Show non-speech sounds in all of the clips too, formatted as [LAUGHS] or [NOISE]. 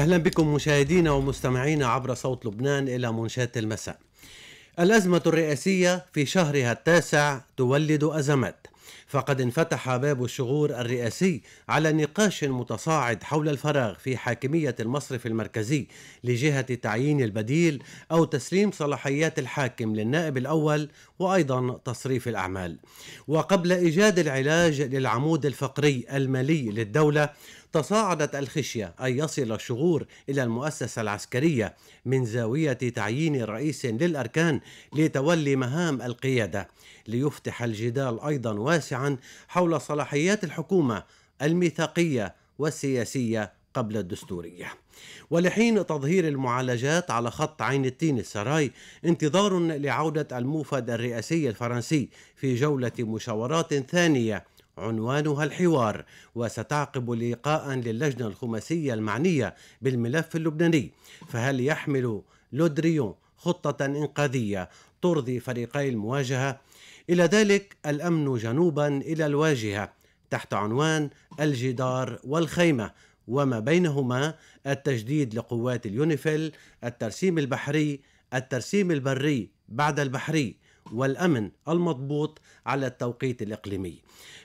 أهلا بكم مشاهدينا ومستمعينا عبر صوت لبنان إلى منشاة المساء الأزمة الرئاسية في شهرها التاسع تولد أزمات فقد انفتح باب الشغور الرئاسي على نقاش متصاعد حول الفراغ في حاكمية المصرف المركزي لجهة تعيين البديل أو تسليم صلاحيات الحاكم للنائب الأول وأيضا تصريف الأعمال وقبل إيجاد العلاج للعمود الفقري المالي للدولة تصاعدت الخشية أن يصل الشغور إلى المؤسسة العسكرية من زاوية تعيين رئيس للأركان لتولي مهام القيادة ليفتح الجدال أيضا واسعا حول صلاحيات الحكومة الميثاقية والسياسية قبل الدستورية ولحين تظهير المعالجات على خط عين التين السراي انتظار لعودة الموفد الرئاسي الفرنسي في جولة مشاورات ثانية عنوانها الحوار وستعقب لقاء للجنة الخماسية المعنية بالملف اللبناني فهل يحمل لودريون خطة إنقاذية ترضي فريقي المواجهة إلى ذلك الأمن جنوبا إلى الواجهة تحت عنوان الجدار والخيمة وما بينهما التجديد لقوات اليونيفيل الترسيم البحري الترسيم البري بعد البحري والأمن المضبوط على التوقيت الإقليمي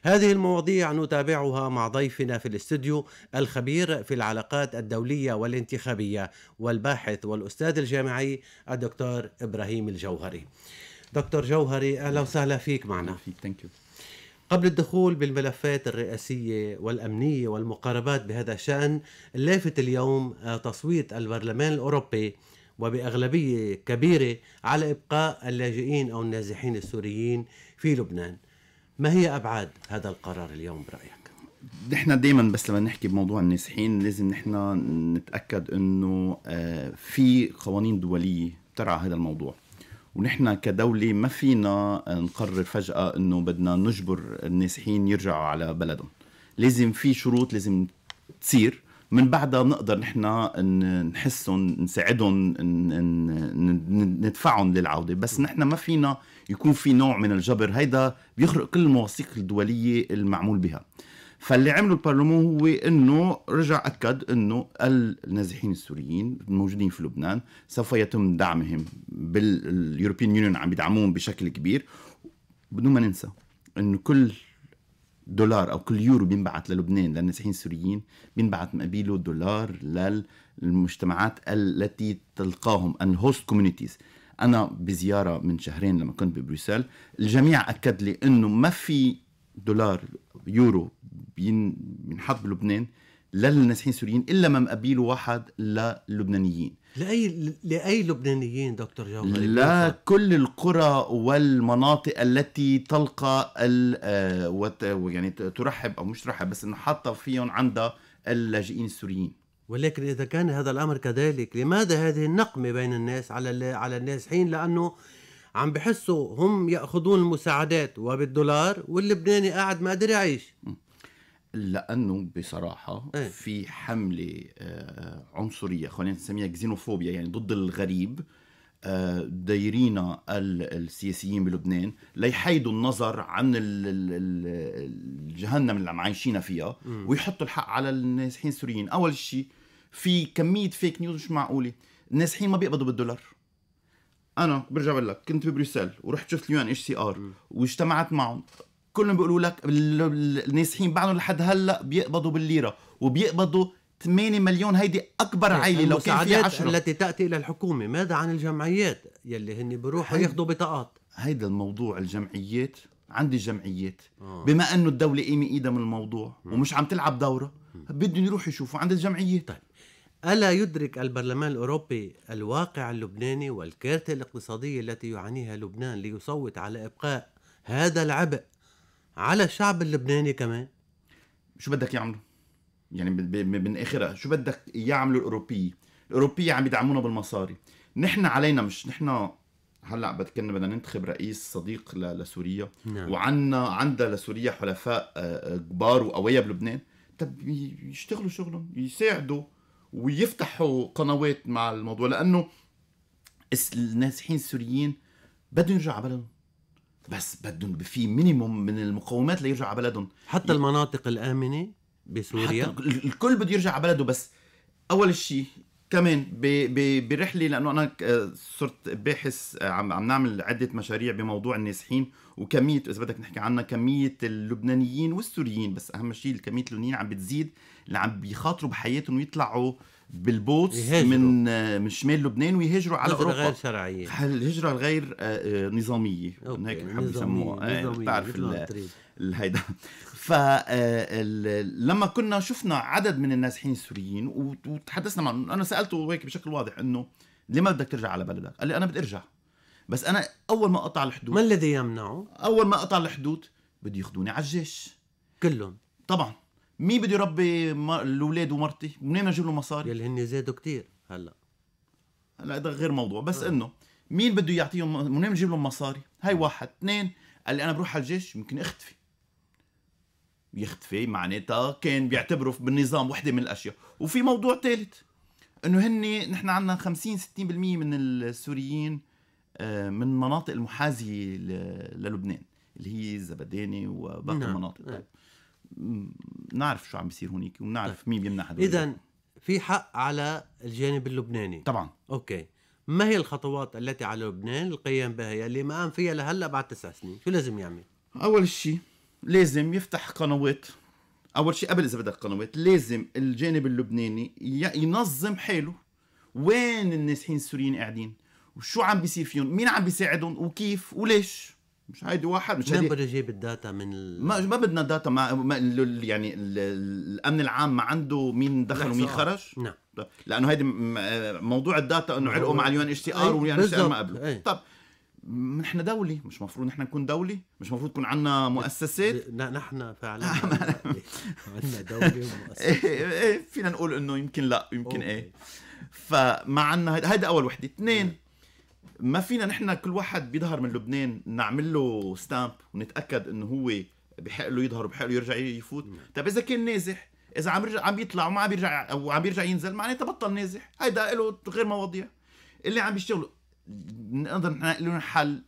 هذه المواضيع نتابعها مع ضيفنا في الاستوديو الخبير في العلاقات الدولية والانتخابية والباحث والأستاذ الجامعي الدكتور إبراهيم الجوهري دكتور جوهري أهلا وسهلا فيك معنا فيك قبل الدخول بالملفات الرئاسية والأمنية والمقاربات بهذا الشأن لافت اليوم آه، تصويت البرلمان الأوروبي وبأغلبية كبيرة على إبقاء اللاجئين أو النازحين السوريين في لبنان ما هي أبعاد هذا القرار اليوم برأيك؟ نحن دائما بس لما نحكي بموضوع النازحين لازم نحن نتاكد انه آه، في قوانين دوليه بترعى هذا الموضوع ونحن كدولة ما فينا نقرر فجأة انه بدنا نجبر النازحين يرجعوا على بلدهم لازم في شروط لازم تصير من بعدها بنقدر نحن نحسهم نساعدهم ندفعهم للعوده بس نحن ما فينا يكون في نوع من الجبر هيدا بيخرق كل المواثيق الدوليه المعمول بها فاللي عمله البرلمان هو انه رجع اكد انه النازحين السوريين الموجودين في لبنان سوف يتم دعمهم باليوروبيان يونيون عم يدعموهم بشكل كبير بدون ما ننسى انه كل دولار او كل يورو بينبعث للبنان للنازحين السوريين بينبعث مقابله دولار للمجتمعات التي تلقاهم الهوست كوميونيتيز انا بزياره من شهرين لما كنت ببروسل الجميع اكد لي انه ما في دولار يورو بينحط بلبنان للنازحين السوريين الا ما مقابله واحد للبنانيين لاي لاي لبنانيين دكتور جوهر لا كل القرى والمناطق التي تلقى ال آه، يعني ترحب او مش ترحب بس انه حاطه فيهم عندها اللاجئين السوريين ولكن اذا كان هذا الامر كذلك لماذا هذه النقمه بين الناس على على النازحين لانه عم بحسوا هم ياخذون المساعدات وبالدولار واللبناني قاعد ما قدر يعيش لانه بصراحه ايه؟ في حمله آه، عنصريه خلينا نسميها كزينوفوبيا يعني ضد الغريب آه، دايرين السياسيين بلبنان ليحيدوا النظر عن الجهنم اللي عم عايشين فيها ويحطوا الحق على النازحين السوريين اول شيء في كميه فيك نيوز مش معقوله النازحين ما بيقبضوا بالدولار انا برجع بقول لك كنت ببروسل ورحت شفت اليو ان اتش سي ار واجتمعت معهم كلهم بيقولوا لك النازحين بعدهم لحد هلا بيقبضوا بالليره وبيقبضوا 8 مليون هيدي اكبر طيب، عائله لو كان في 10 التي تاتي الى الحكومه ماذا عن الجمعيات يلي هن بيروحوا ياخذوا بطاقات هيدا الموضوع الجمعيات عندي جمعيات آه. بما انه الدوله قيمه ايدها من الموضوع م. ومش عم تلعب دوره بدهم يروحوا يشوفوا عند الجمعيات طيب. ألا يدرك البرلمان الأوروبي الواقع اللبناني والكارثة الاقتصادية التي يعانيها لبنان ليصوت على إبقاء هذا العبء على الشعب اللبناني كمان شو بدك يعملوا؟ يعني من اخرها شو بدك يعملوا الاوروبيه؟ الاوروبيه عم يدعمونا بالمصاري، نحن علينا مش نحن هلا كنا بدنا ننتخب رئيس صديق لسوريا نعم. وعنا عندها لسوريا حلفاء آه، آه، كبار وقويه بلبنان طب يشتغلوا شغلهم يساعدوا ويفتحوا قنوات مع الموضوع لانه النازحين السوريين بدهم يرجعوا على بلدهم بس بدهم في مينيموم من المقومات ليرجع على بلدهم حتى ي... المناطق الامنه بسوريا حتى الكل بده يرجع على بلده بس اول شيء كمان برحله لانه انا صرت باحث آه، عم عم نعمل عده مشاريع بموضوع النازحين وكميه اذا بدك نحكي عنها كميه اللبنانيين والسوريين بس اهم شيء كميه اللبنانيين عم بتزيد اللي عم بيخاطروا بحياتهم ويطلعوا آه بالبوتس يهاجروا. من آه، من شمال لبنان ويهاجروا على اوروبا غير شرعيه الهجره الغير آه، آه، نظاميه هيك بحب يسموها بتعرف الهيدا فلما كنا شفنا عدد من النازحين السوريين وتحدثنا معهم انا سالته هيك بشكل واضح انه لما بدك ترجع على بلدك؟ قال لي انا بدي ارجع بس انا اول ما اقطع الحدود ما الذي يمنعه؟ اول ما اقطع الحدود بده ياخذوني على الجيش كلهم طبعا مين بده يربي الاولاد ومرتي؟ منين بدنا نجيب له مصاري؟ يلي هن زادوا كثير هلا هلا هذا غير موضوع بس آه. انه مين بده يعطيهم منين نجيب لهم مصاري؟ هاي واحد، اثنين قال لي انا بروح على الجيش يمكن اختفي يختفي معناتها كان بيعتبروا بالنظام وحده من الاشياء، وفي موضوع ثالث انه هن نحن عندنا 50 60% من السوريين آه، من المناطق المحاذيه للبنان اللي هي الزبداني وباقي نعم. المناطق طيب. نعرف شو عم بيصير هونيك ونعرف طيب. مين بيمنع هدول اذا في حق على الجانب اللبناني طبعا اوكي ما هي الخطوات التي على لبنان القيام بها يلي ما قام فيها لهلا بعد تسع سنين شو لازم يعمل اول شيء لازم يفتح قنوات اول شيء قبل اذا بدك قنوات لازم الجانب اللبناني ينظم حاله وين النازحين السوريين قاعدين وشو عم بيصير فيهم مين عم بيساعدهم وكيف وليش مش هيدي واحد مش هيدي بده يجيب الداتا من ال... ما, ما بدنا داتا ما, ما يعني الامن العام ما عنده مين دخل ومين خرج نعم لانه هيدي موضوع الداتا انه علقوا مع اليون اتش تي ار واليو ان اتش ار ما قبله ايه. طب نحن دولي مش مفروض نحن نكون دولي مش مفروض يكون عندنا مؤسسات نحن فعلا [LAUGHS] عندنا دولة ومؤسسات [LAUGHS] إيه،, ايه فينا نقول انه يمكن لا يمكن ايه فما عندنا هيدا اول وحده اثنين نعم. ما فينا نحن كل واحد بيظهر من لبنان نعمل له ستامب ونتاكد انه هو بحق له يظهر وبحق له يرجع يفوت نعم. طيب اذا كان نازح اذا عم يرجع عم يطلع وما عم يرجع او عم يرجع ينزل معناتها بطل نازح هيدا له غير مواضيع اللي عم بيشتغلوا نقدر نحن حل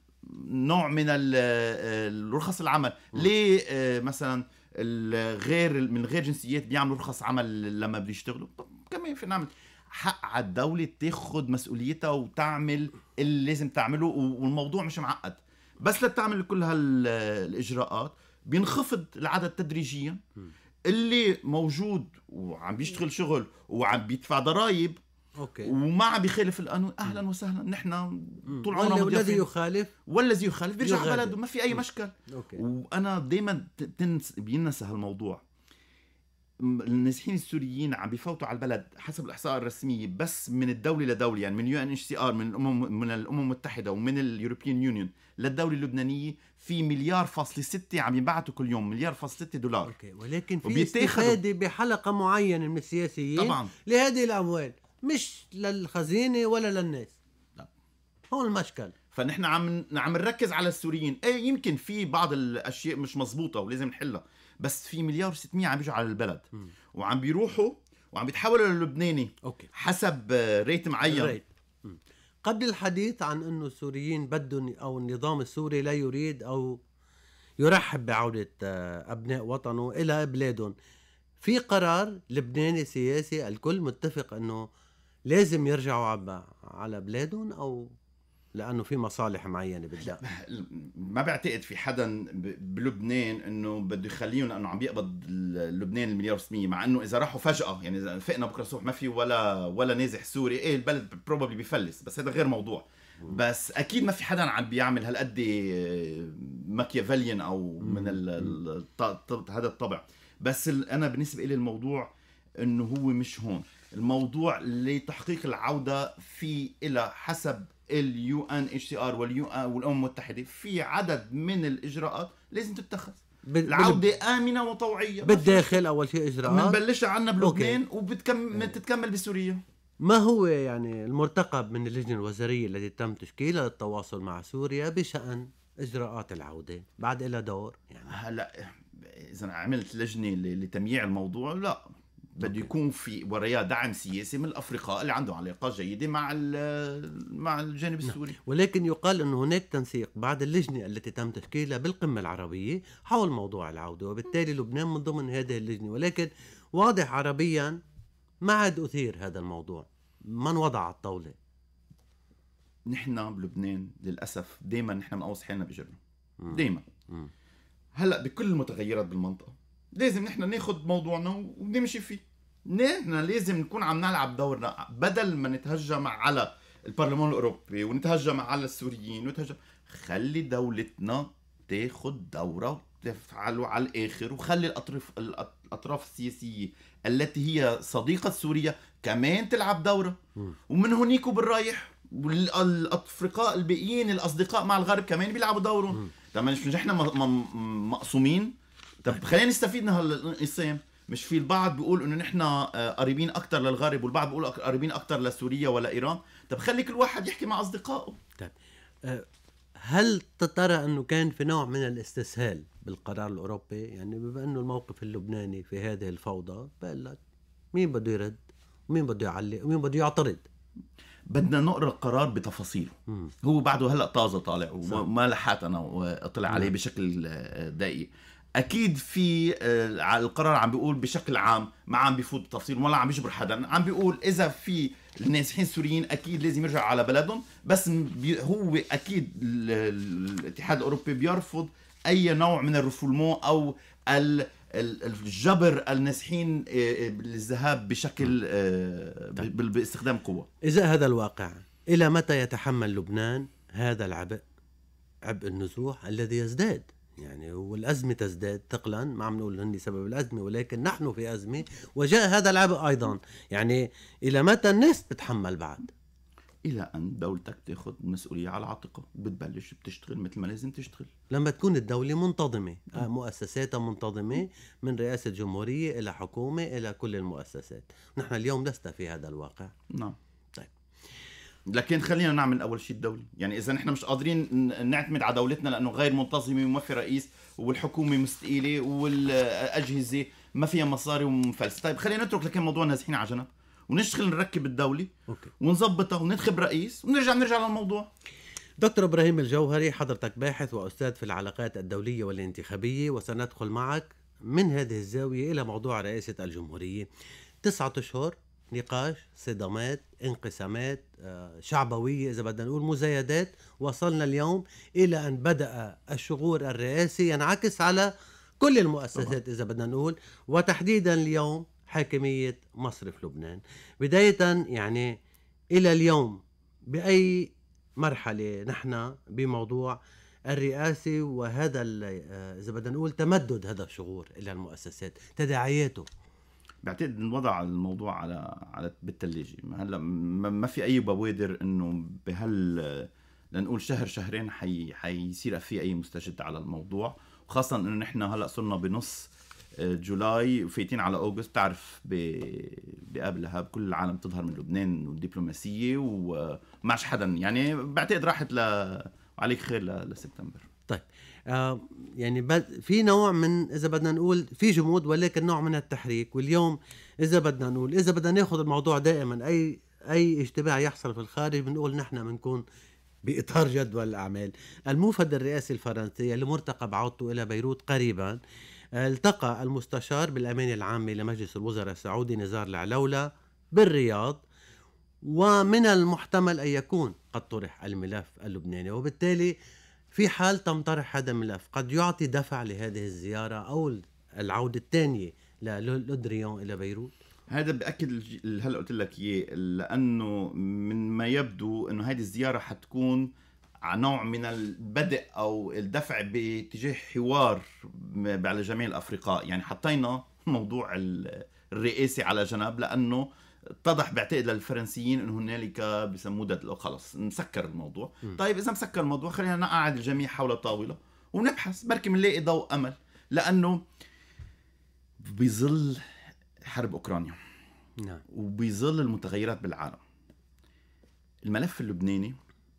نوع من رخص العمل ليه آه، مثلا الغير من غير جنسيات بيعملوا رخص عمل لما بده يشتغلوا كمان في نعمل حق على الدوله تاخد مسؤوليتها وتعمل اللي لازم تعمله والموضوع مش معقد بس لتعمل كل هالاجراءات بينخفض العدد تدريجيا اللي موجود وعم بيشتغل شغل وعم بيدفع ضرائب اوكي وما عم بيخالف القانون اهلا وسهلا نحن طول عمرنا والذي يخالف والذي يخالف بيرجع بلده ما في اي مشكل اوكي وانا دائما بينسى هالموضوع النازحين السوريين عم بفوتوا على البلد حسب الاحصاء الرسميه بس من الدوله لدوله يعني من يو ان اتش سي ار من الامم من الامم المتحده ومن اليوروبيان يونيون للدوله اللبنانيه في مليار فاصلة ستة عم ينبعتوا كل يوم مليار فاصلة ستة دولار أوكي. ولكن في استفاده بحلقه معينه من السياسيين طبعا لهذه الاموال مش للخزينه ولا للناس لا هون المشكل فنحن عم عم نركز على السوريين ايه يمكن في بعض الاشياء مش مزبوطة ولازم نحلها بس في مليار و600 عم بيجوا على البلد وعم بيروحوا وعم بيتحولوا للبناني أوكي. حسب ريت معين ريت. قبل الحديث عن انه السوريين بدهم او النظام السوري لا يريد او يرحب بعوده آه، ابناء وطنه الى بلادهم في قرار لبناني سياسي الكل متفق انه لازم يرجعوا على بلادهم او لانه في مصالح معينه بدها [LAUGHS] ما بعتقد في حدا بلبنان انه بده يخليهم لانه عم بيقبض لبنان المليار و 600 مع انه اذا راحوا فجاه يعني اذا فقنا بكره الصبح ما في ولا ولا نازح سوري ايه البلد بروبلي بيفلس بس هذا غير موضوع بس اكيد ما في حدا عم بيعمل هالقد ماكيافيليان او من هذا الطبع بس انا بالنسبه لي الموضوع انه هو مش هون الموضوع لتحقيق العوده في الى حسب اليو ان اتش سي ار والامم المتحده في عدد من الاجراءات لازم تتخذ العودة آمنة وطوعية بالداخل أول شيء إجراءات بنبلشها عنا بلبنان بتتكمل بسوريا ما هو يعني المرتقب من اللجنة الوزارية التي تم تشكيلها للتواصل مع سوريا بشأن إجراءات العودة بعد إلى دور يعني هلا إذا عملت لجنة لتمييع الموضوع لا بده يكون في وريا دعم سياسي من الافرقاء اللي عندهم علاقات جيده مع مع الجانب نعم. السوري نعم. ولكن يقال انه هناك تنسيق بعد اللجنه التي تم تشكيلها بالقمه العربيه حول موضوع العوده وبالتالي لبنان من ضمن هذه اللجنه ولكن واضح عربيا ما عاد اثير هذا الموضوع ما انوضع على الطاوله نحن بلبنان للاسف دائما نحن بنقوص حالنا بجرنا دائما هلا بكل المتغيرات بالمنطقه لازم نحن ناخذ موضوعنا ونمشي فيه نحن لازم نكون عم نلعب دورنا بدل ما نتهجم على البرلمان الاوروبي ونتهجم على السوريين ونتهجم خلي دولتنا تاخذ دورة وتفعله على الآخر وخلي الأطراف الأطراف السياسية التي هي صديقة سوريا كمان تلعب دورة ومن هنيك وبالرايح والأفرقاء الباقيين الأصدقاء مع الغرب كمان بيلعبوا دورهم طب مش نحن مقسومين طب خلينا نستفيد من هالانقسام مش في البعض بيقول انه نحن آه، قريبين اكثر للغرب والبعض بيقول قريبين اكثر لسوريا ولا ايران طب خلي كل واحد يحكي مع اصدقائه طيب آه، هل ترى انه كان في نوع من الاستسهال بالقرار الاوروبي يعني بما انه الموقف اللبناني في هذه الفوضى بقول لك مين بده يرد ومين بده يعلق ومين بده يعترض بدنا نقرا القرار بتفاصيله مم. هو بعده هلا طازه طالع وما لحقت انا اطلع عليه نعم. بشكل آه، دقيق اكيد في آه، القرار عم بيقول بشكل عام ما عم بيفوت بتفصيل ولا عم بيجبر حدا عم بيقول اذا في النازحين السوريين اكيد لازم يرجعوا على بلدهم بس هو اكيد الاتحاد الاوروبي بيرفض اي نوع من الرفولمون او الجبر النازحين آه، آه، للذهاب بشكل طيب. باستخدام قوه اذا هذا الواقع الى متى يتحمل لبنان هذا العبء عبء النزوح الذي يزداد يعني والأزمة تزداد ثقلا ما عم نقول هن سبب الأزمة ولكن نحن في أزمة وجاء هذا العبء أيضا يعني إلى متى الناس بتتحمل بعد الى ان دولتك تاخذ مسؤوليه على عاتقها بتبلش بتشتغل مثل ما لازم تشتغل لما تكون الدوله منتظمه آه، مؤسساتها منتظمه من رئاسه جمهوريه الى حكومه الى كل المؤسسات نحن اليوم لسنا في هذا الواقع نعم لكن خلينا نعمل اول شيء الدولي يعني اذا نحن مش قادرين نعتمد على دولتنا لانه غير منتظمه وما في رئيس والحكومه مستقيله والاجهزه ما فيها مصاري ومفلس طيب خلينا نترك لكن موضوع نازحين على جنب ونشتغل نركب الدولي أوكي. ونظبطها وننتخب رئيس ونرجع نرجع للموضوع دكتور ابراهيم الجوهري حضرتك باحث واستاذ في العلاقات الدوليه والانتخابيه وسندخل معك من هذه الزاويه الى موضوع رئاسه الجمهوريه تسعة اشهر نقاش صدامات انقسامات آه، شعبوية إذا بدنا نقول مزايدات وصلنا اليوم إلى أن بدأ الشغور الرئاسي ينعكس على كل المؤسسات إذا بدنا نقول وتحديدا اليوم حاكمية مصرف لبنان بداية يعني إلى اليوم بأي مرحلة نحن بموضوع الرئاسي وهذا آه، إذا بدنا نقول تمدد هذا الشغور إلى المؤسسات تداعياته بعتقد انوضع الموضوع على على بالثلاجه هلا ما في اي بوادر انه بهال لنقول شهر شهرين حي حيصير في اي مستجد على الموضوع وخاصه انه نحن هلا صرنا بنص آه، جولاي وفايتين على اوغست بتعرف بقبلها بكل كل العالم تظهر من لبنان والدبلوماسيه ومعش حدا يعني بعتقد راحت ل عليك خير لسبتمبر طيب آه يعني في نوع من اذا بدنا نقول في جمود ولكن نوع من التحريك واليوم اذا بدنا نقول اذا بدنا ناخذ الموضوع دائما اي اي اجتماع يحصل في الخارج بنقول نحن بنكون باطار جدول الاعمال الموفد الرئاسي الفرنسي اللي مرتقب عودته الى بيروت قريبا التقى المستشار بالامانه العام لمجلس الوزراء السعودي نزار العلولة بالرياض ومن المحتمل أن يكون قد طرح الملف اللبناني وبالتالي في حال تم طرح هذا الملف قد يعطي دفع لهذه الزيارة أو العودة الثانية للودريون إلى بيروت هذا بأكد اللي هلا قلت لك اياه لانه من ما يبدو انه هذه الزياره حتكون على نوع من البدء او الدفع باتجاه حوار على جميع الافرقاء يعني حطينا موضوع الرئاسي على جنب لانه اتضح بعتقد للفرنسيين انه هنالك بسموه خلص مسكر الموضوع م. طيب اذا مسكر الموضوع خلينا نقعد الجميع حول الطاوله ونبحث بركي بنلاقي ضوء امل لانه بظل حرب اوكرانيا نعم وبظل المتغيرات بالعالم الملف اللبناني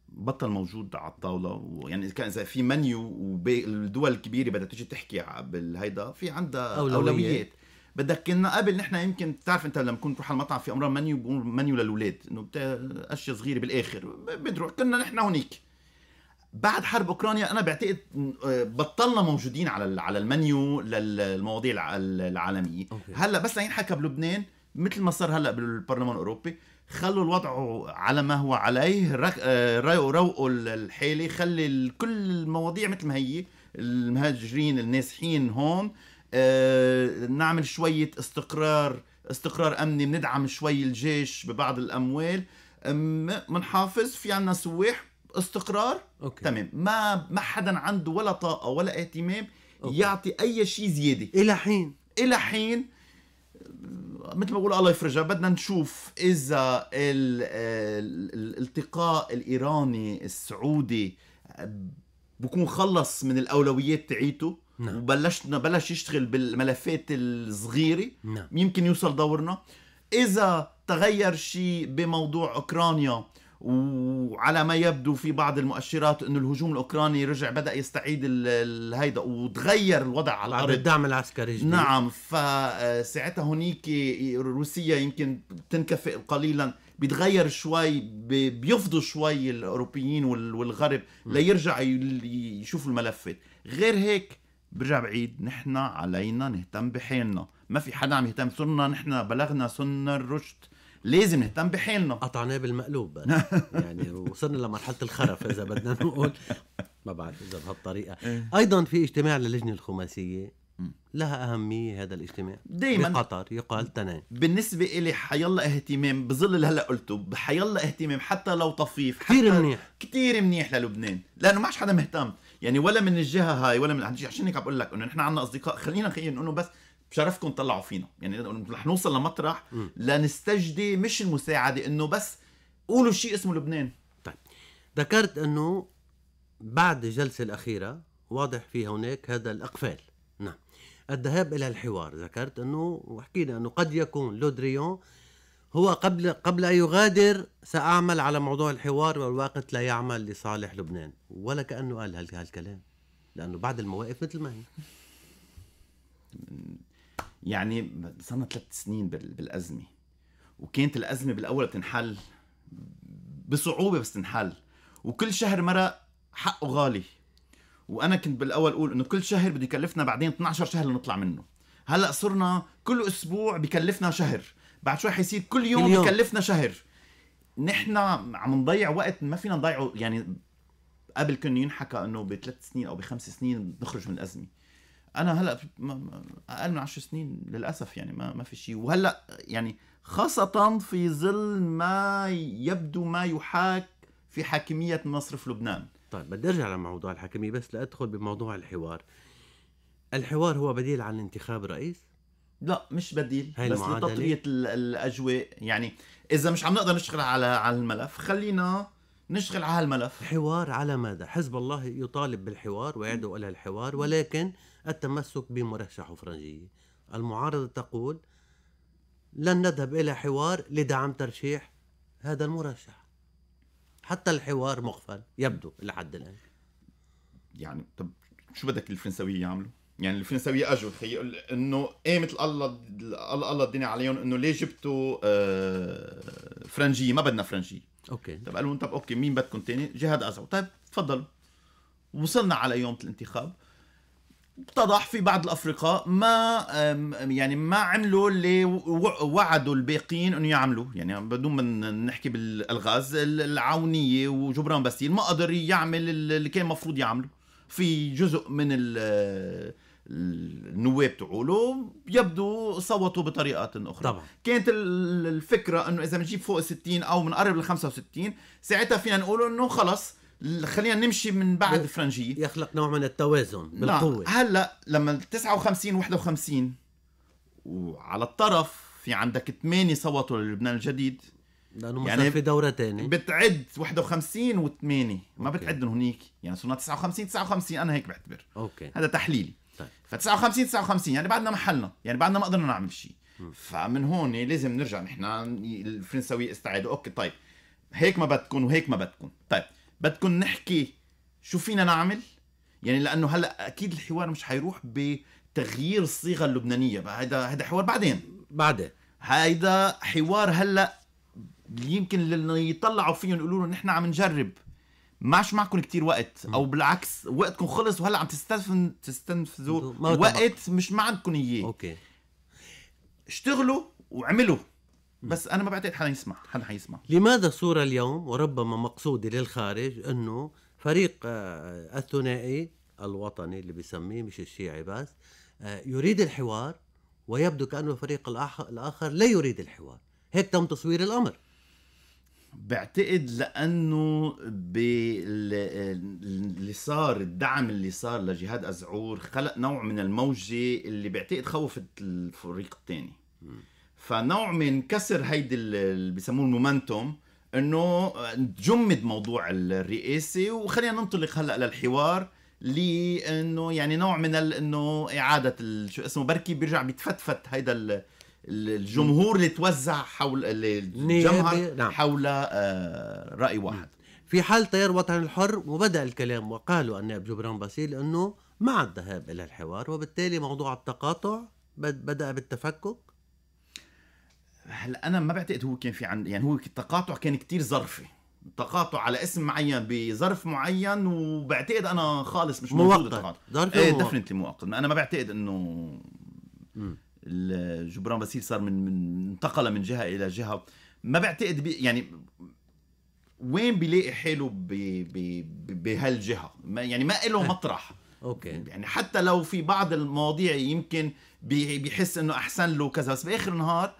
بطل موجود على الطاوله ويعني اذا كان اذا في منيو والدول الكبيره بدها تيجي تحكي بالهيدا في عندها اولويات, أولويات. بدك كنا قبل نحن يمكن بتعرف انت لما كنت تروح على المطعم في امرار منيو منيو للاولاد انه اشياء صغيره بالاخر بنروح كنا نحن هونيك بعد حرب اوكرانيا انا بعتقد آه، بطلنا موجودين على على المنيو للمواضيع العالميه أوكي. هلا بس ينحكى بلبنان مثل ما صار هلا بالبرلمان الاوروبي خلوا الوضع على ما هو عليه آه، روقوا روقوا الحاله خلي كل المواضيع مثل ما هي المهاجرين النازحين هون آه، نعمل شوية استقرار استقرار أمني بندعم شوي الجيش ببعض الأموال بنحافظ في عنا سواح استقرار أوكي. تمام ما ما حدا عنده ولا طاقة ولا اهتمام أوكي. يعطي أي شيء زيادة إلى حين إلى حين مثل ما بقول الله يفرجها بدنا نشوف اذا الالتقاء الايراني السعودي بكون خلص من الاولويات تعيته نعم. وبلشنا بلش يشتغل بالملفات الصغيره نعم. يمكن يوصل دورنا اذا تغير شيء بموضوع اوكرانيا وعلى ما يبدو في بعض المؤشرات انه الهجوم الاوكراني رجع بدا يستعيد الهيدا وتغير الوضع على الارض الدعم العسكري جديد. نعم فساعتها آه، هنيك روسيا يمكن تنكفئ قليلا بيتغير شوي بيفضوا شوي الاوروبيين والغرب ليرجع يشوفوا الملفات غير هيك برجع بعيد نحن علينا نهتم بحالنا ما في حدا عم يهتم صرنا نحن بلغنا سن الرشد لازم نهتم بحالنا قطعناه بالمقلوب [LAUGHS] يعني وصلنا لمرحله الخرف اذا بدنا نقول [LAUGHS] ما بعرف اذا بهالطريقه إيه. ايضا في اجتماع للجنه الخماسيه لها أهمية هذا الاجتماع دائما بقطر يقال تنين بالنسبة إلي حيلا اهتمام بظل اللي هلا قلته حيلا اهتمام حتى لو طفيف حتى كثير منيح كثير منيح للبنان لأنه ما حدا مهتم يعني ولا من الجهه هاي ولا من عشان هيك عم بقول لك انه نحن عندنا اصدقاء خلينا خلينا نقول بس بشرفكم طلعوا فينا يعني رح نوصل لمطرح لنستجدي مش المساعده انه بس قولوا شيء اسمه لبنان طيب ذكرت انه بعد الجلسه الاخيره واضح في هناك هذا الاقفال نعم الذهاب الى الحوار ذكرت انه وحكينا انه قد يكون لودريون هو قبل قبل ان يغادر ساعمل على موضوع الحوار والوقت لا يعمل لصالح لبنان ولا كانه قال هالكلام لانه بعد المواقف مثل ما هي يعني صرنا ثلاث سنين بالازمه وكانت الازمه بالاول بتنحل بصعوبه بس تنحل وكل شهر مرق حقه غالي وانا كنت بالاول اقول انه كل شهر بده يكلفنا بعدين 12 شهر لنطلع منه هلا صرنا كل اسبوع بكلفنا شهر بعد شوي حيصير كل يوم, اليوم. بكلفنا شهر نحن عم نضيع وقت ما فينا نضيعه يعني قبل كان ينحكى انه بثلاث سنين او بخمس سنين بنخرج من الازمه انا هلا اقل من عشر سنين للاسف يعني ما ما في شيء وهلا يعني خاصه في ظل ما يبدو ما يحاك في حاكميه مصرف لبنان طيب بدي ارجع لموضوع الحاكميه بس لادخل بموضوع الحوار الحوار هو بديل عن انتخاب رئيس لا مش بديل هاي بس المعادلة. لتطريه الاجواء يعني اذا مش عم نقدر نشتغل على على الملف خلينا نشتغل على الملف حوار على ماذا حزب الله يطالب بالحوار ويدعو الى الحوار ولكن التمسك بمرشح فرنجيه المعارضه تقول لن نذهب الى حوار لدعم ترشيح هذا المرشح حتى الحوار مقفل يبدو لحد الان يعني طب شو بدك الفرنساوية يعملوا؟ يعني الفرنساوية اجوا تخيل انه قامت الله الله الله الدنيا عليهم انه ليه جبتوا آه، فرنجيه ما بدنا فرنجيه اوكي طب قالوا طب اوكي مين بدكم تاني جهاد ازعو طيب تفضلوا وصلنا على يوم الانتخاب اتضح في بعض الافرقاء ما يعني ما عملوا اللي وعدوا الباقيين انه يعملوا يعني بدون ما نحكي بالالغاز العونيه وجبران باسيل ما قدر يعمل اللي كان المفروض يعمله في جزء من ال النواب تقولوا يبدو صوتوا بطريقه اخرى طبعا. كانت الفكره انه اذا بنجيب فوق 60 او بنقرب ل 65 ساعتها فينا نقول انه خلص خلينا نمشي من بعد فرنجيه يخلق نوع من التوازن نعم. بالقوه هلا لما 59 51 وعلى الطرف في عندك 8 صوتوا للبنان الجديد لانه يعني في دوره ثانيه بتعد 51 و8 ما بتعدهم هنيك يعني صرنا 59 59 انا هيك بعتبر اوكي هذا تحليلي ف 59 59 يعني بعدنا محلنا يعني بعدنا ما قدرنا نعمل شيء فمن هون لازم نرجع نحن الفرنساوي استعادوا اوكي طيب هيك ما بدكم وهيك ما بدكم طيب بدكم نحكي شو فينا نعمل يعني لانه هلا اكيد الحوار مش حيروح بتغيير الصيغه اللبنانيه هذا هذا حوار بعدين بعدين هيدا حوار هلا يمكن اللي يطلعوا فيهم يقولوا نحن عم نجرب ما عادش معكم كتير وقت او بالعكس وقتكم خلص وهلا عم تستنفذوا تستنفذوا وقت مش ما عندكم اياه اوكي اشتغلوا وعملوا بس انا ما بعتقد حدا يسمع حدا حيسمع لماذا صوره اليوم وربما مقصوده للخارج انه فريق آه، الثنائي الوطني اللي بيسميه مش الشيعي بس آه، يريد الحوار ويبدو كانه الفريق الاخر لا يريد الحوار هيك تم تصوير الامر بعتقد لانه اللي صار الدعم اللي صار لجهاد ازعور خلق نوع من الموجه اللي بعتقد خوفت الفريق الثاني فنوع من كسر هيدي اللي بسموه المومنتوم انه جمد موضوع الرئاسه وخلينا ننطلق هلا للحوار لانه يعني نوع من انه اعاده شو اسمه بركي بيرجع بيتفتفت هيدا الجمهور اللي توزع حول اللي نعم. حول آه، راي واحد في حال تيار وطن الحر وبدا الكلام وقالوا النائب جبران باسيل انه مع الذهاب الى الحوار وبالتالي موضوع التقاطع بدا بالتفكك هلا انا ما بعتقد هو كان في عن يعني هو التقاطع كان كتير ظرفي تقاطع على اسم معين بظرف معين وبعتقد انا خالص مش موجود التقاطع ظرفي ايه ديفنتلي مؤقت انا ما بعتقد انه جبران باسيل صار من, من انتقل من جهه الى جهه ما بعتقد بي يعني وين بيلاقي حاله بهالجهه ما يعني ما له [LAUGHS] مطرح اوكي يعني حتى لو في بعض المواضيع يمكن بيحس انه احسن له كذا بس باخر النهار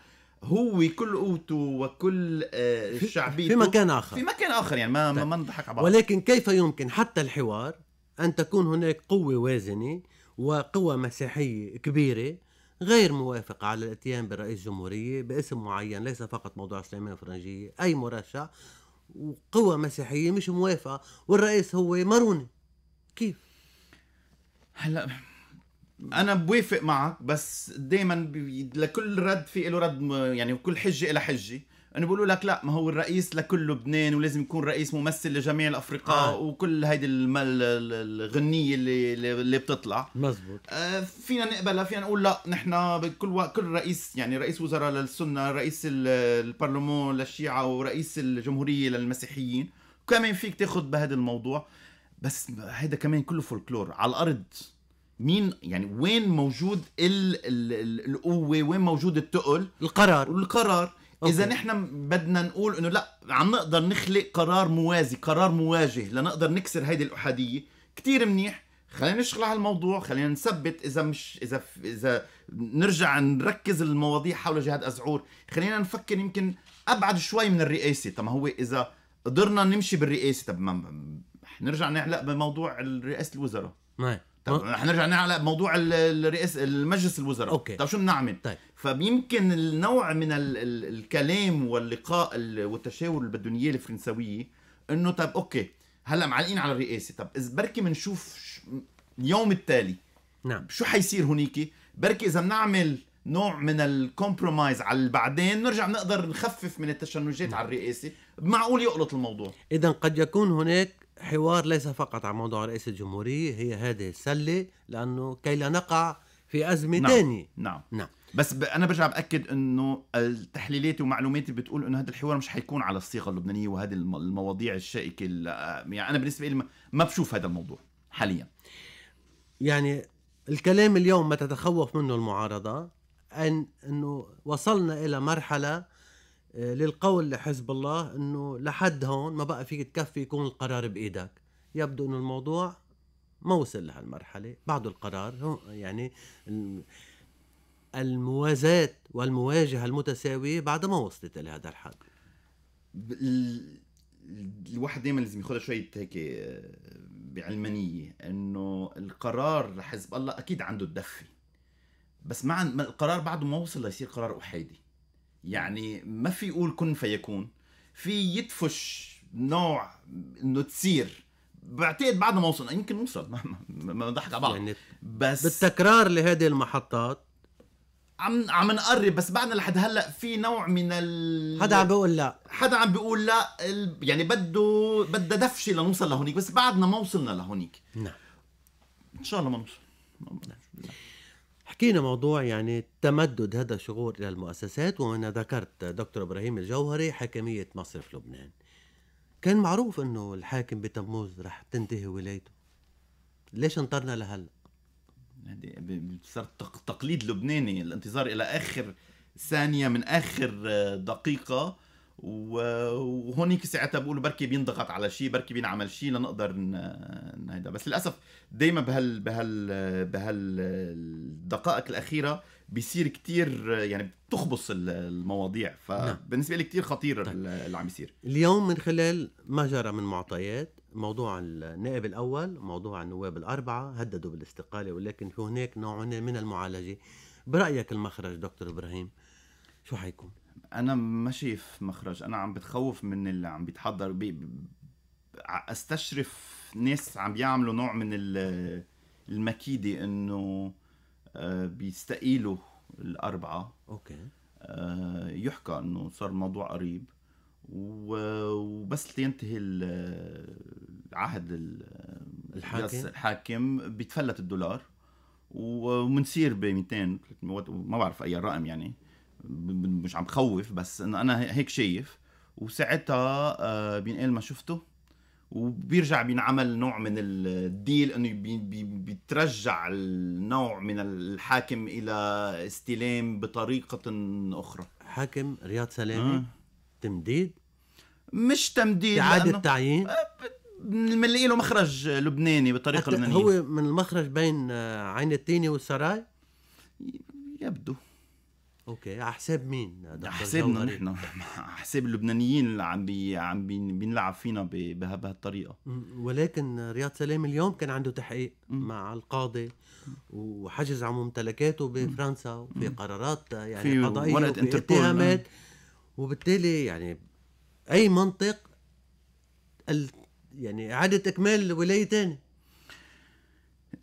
هو كل قوته وكل آه، شعبيته في مكان اخر في مكان اخر يعني ما طيب. ما نضحك على بعض ولكن كيف يمكن حتى الحوار ان تكون هناك قوه وازنه وقوى مسيحيه كبيره غير موافق على الاتيان برئيس جمهورية باسم معين ليس فقط موضوع سليمان فرنجية أي مرشح وقوى مسيحية مش موافقة والرئيس هو ماروني كيف؟ هلا انا بوافق معك بس دائما بي... لكل رد في له رد يعني وكل حجه إلى حجه انه بيقولوا لك لا ما هو الرئيس لكل لبنان ولازم يكون رئيس ممثل لجميع الافرقاء آه. وكل هيدي الغنيه اللي اللي بتطلع مزبوط آه فينا نقبلها فينا نقول لا نحن بكل و... كل رئيس يعني رئيس وزراء للسنه رئيس البرلمان للشيعه ورئيس الجمهوريه للمسيحيين كمان فيك تاخذ بهذا الموضوع بس هيدا كمان كله فولكلور على الارض مين يعني وين موجود القوه وين موجود التقل القرار والقرار اذا نحن بدنا نقول انه لا عم نقدر نخلق قرار موازي قرار مواجه لنقدر نكسر هيدي الاحاديه كتير منيح خلينا نشغل على الموضوع خلينا نثبت اذا مش اذا اذا نرجع نركز المواضيع حول جهاد ازعور خلينا نفكر يمكن ابعد شوي من الرئاسه طب ما هو اذا قدرنا نمشي بالرئاسه طب ما نرجع نعلق بموضوع رئاسه الوزراء طب رح نرجع نعلق بموضوع الرئاسه المجلس الوزراء اوكي طب شو بنعمل؟ طيب فيمكن النوع من ال ال الكلام واللقاء والتشاور اللي بدهم اياه الفرنسويه انه طب اوكي هلا معلقين على الرئاسه طب اذا بركي بنشوف اليوم التالي نعم شو حيصير هنيك بركي اذا بنعمل نوع من الكومبرومايز على بعدين نرجع نقدر نخفف من التشنجات على الرئاسه معقول يقلط الموضوع اذا قد يكون هناك حوار ليس فقط على موضوع رئيس الجمهوريه هي هذه السله لانه كي لا نقع في أزمة نعم. تانية نعم نعم بس ب... انا برجع باكد انه التحليلات ومعلوماتي بتقول انه هذا الحوار مش حيكون على الصيغه اللبنانيه وهذه المواضيع الشائكه اللي... آه، يعني انا بالنسبه لي ما بشوف هذا الموضوع حاليا يعني الكلام اليوم ما تتخوف منه المعارضه ان انه وصلنا الى مرحله آه، للقول لحزب الله انه لحد هون ما بقى فيك تكفي يكون القرار بايدك يبدو انه الموضوع ما وصل لهالمرحلة بعد القرار يعني الموازاة والمواجهة المتساوية بعد ما وصلت لهذا الحد الواحد دائما لازم ياخذها شوي هيك آه، بعلمانيه انه القرار لحزب الله اكيد عنده الدفه بس ما القرار بعده ما وصل ليصير قرار احادي يعني ما في يقول كن فيكون في يدفش نوع انه تصير بعتقد بعد [LAUGHS] ما وصلنا يمكن نوصل ما نضحك على بعض يعني بس بالتكرار لهذه المحطات عم عم نقرب بس بعدنا لحد هلا في نوع من ال حدا عم بيقول لا حدا عم بيقول لا ال... يعني بده بدها دفشه لنوصل لهونيك بس بعدنا ما وصلنا لهونيك نعم ان شاء الله ما نوصل حكينا موضوع يعني تمدد هذا الشغور الى المؤسسات وانا ذكرت دكتور ابراهيم الجوهري حكميه مصرف لبنان كان معروف انه الحاكم بتموز رح تنتهي ولايته ليش انطرنا لهلا يعني صار تقليد لبناني الانتظار الى اخر ثانيه من اخر آه، دقيقه وهونيك ساعتها بقولوا بركي بينضغط على شيء بركي بينعمل شيء لنقدر هيدا بس للاسف دائما بهال بهال الدقائق الاخيره بيصير كتير يعني بتخبص المواضيع فبالنسبه نعم. لي كتير خطير طيب. اللي عم يصير اليوم من خلال ما جرى من معطيات موضوع النائب الاول موضوع النواب الاربعه هددوا بالاستقاله ولكن في هناك نوع من المعالجه برايك المخرج دكتور ابراهيم شو حيكون انا ما شايف مخرج انا عم بتخوف من اللي عم بيتحضر بي استشرف ناس عم بيعملوا نوع من المكيده انه آه، بيستقيلوا الاربعه اوكي آه، يحكى انه صار الموضوع قريب وبس لينتهي العهد الحاكم الحاكم بيتفلت الدولار ومنصير ب 200 ما بعرف اي رقم يعني مش عم بخوف بس انه انا هيك شايف وساعتها آه، بين ما شفته وبيرجع بينعمل نوع من الديل انه بيترجع النوع من الحاكم الى استلام بطريقه اخرى حاكم رياض سلامه أه. تمديد مش تمديد اعاده تعيين آه، بنلاقي له مخرج لبناني بطريقه لبنانيه هو من المخرج بين عين التيني والسراي يبدو اوكي على حساب مين على حسابنا نحن [LAUGHS] على حساب اللبنانيين اللي عم بي عم بينلعب فينا بهالطريقه ولكن رياض سلام اليوم كان عنده تحقيق مع القاضي وحجز على ممتلكاته بفرنسا وفي قرارات يعني قضائيه وفي اتهامات نعم. وبالتالي يعني اي منطق يعني اعاده اكمال ولايه ثانيه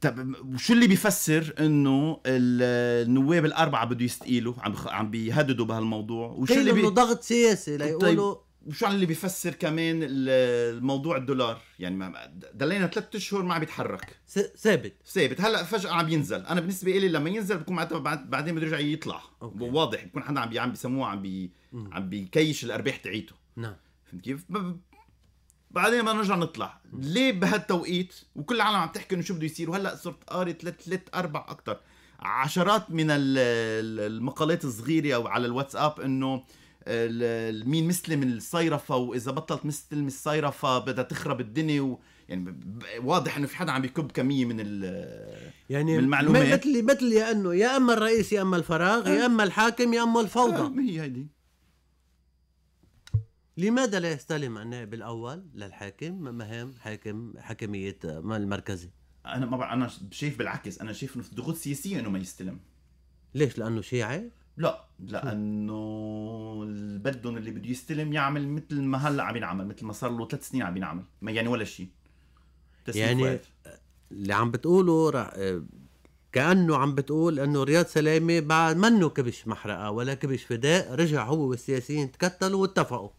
طب وشو اللي بيفسر انه النواب الاربعه بده يستقيلوا عم عم بيهددوا بهالموضوع وشو اللي بي... ضغط سياسي طيب، ليقولوا طيب وشو اللي بيفسر كمان الموضوع الدولار يعني ضلينا ثلاثة اشهر ما عم يتحرك ثابت ثابت هلا فجاه عم ينزل انا بالنسبه لي لما ينزل بكون معناتها بعدين بده يرجع يطلع أوكي. واضح بكون حدا عم بي عم بيسموه عم بي... عم بيكيش الارباح تاعيته نعم فهمت كيف؟ بعدين بدنا نرجع نطلع ليه بهالتوقيت وكل العالم عم تحكي انه شو بده يصير وهلا صرت قاري ثلاث ثلاث اربع اكثر عشرات من المقالات الصغيره او على الواتساب انه مين مسلم الصيرفة وإذا بطلت مسلم الصيرفة بدها تخرب الدنيا و يعني واضح انه في حدا عم يكب كميه من يعني من المعلومات مثل مثل يا انه يا اما الرئيس يا اما الفراغ يا إيه. اما الحاكم يا اما الفوضى إيه، هي هيدي لماذا لا يستلم النائب الاول للحاكم مهام حاكم حاكميه المركزي؟ انا ما انا شايف بالعكس انا شايف انه في ضغوط سياسيه انه ما يستلم ليش؟ لانه شيعي؟ لا لانه بدهم اللي بده يستلم يعمل مثل ما هلا عم ينعمل مثل ما صار له ثلاث سنين عم ينعمل ما يعني ولا شيء يعني وقت. اللي عم بتقوله رح كانه عم بتقول انه رياض سلامه بعد منه كبش محرقه ولا كبش فداء رجع هو والسياسيين تكتلوا واتفقوا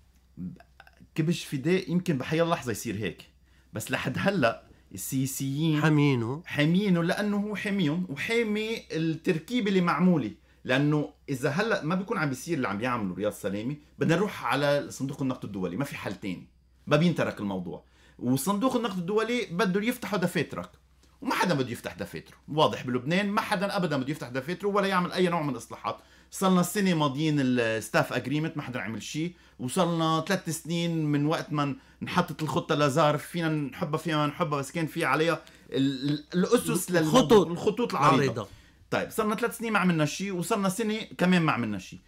كبش فداء يمكن بحي اللحظه يصير هيك بس لحد هلا السياسيين حامينه حامينه لانه هو حاميهم وحامي التركيبه اللي معموله لانه اذا هلا ما بيكون عم بيصير اللي عم بيعمله رياض سلامي بدنا نروح على صندوق النقد الدولي ما في حل تاني ما بينترك الموضوع وصندوق النقد الدولي بده يفتحوا دفاترك وما حدا بده يفتح دفاتره واضح بلبنان ما حدا ابدا بده يفتح دفاتره ولا يعمل اي نوع من الاصلاحات صرنا السنه ماضيين الستاف اجريمنت ما حدا عمل شيء وصلنا ثلاث سنين من وقت ما انحطت الخطه لازار فينا نحبها فيها ما نحبها بس كان في عليها الاسس للخطوط الخطوط العريضه طيب صرنا ثلاث سنين ما عملنا شيء وصرنا سنه كمان ما عملنا شيء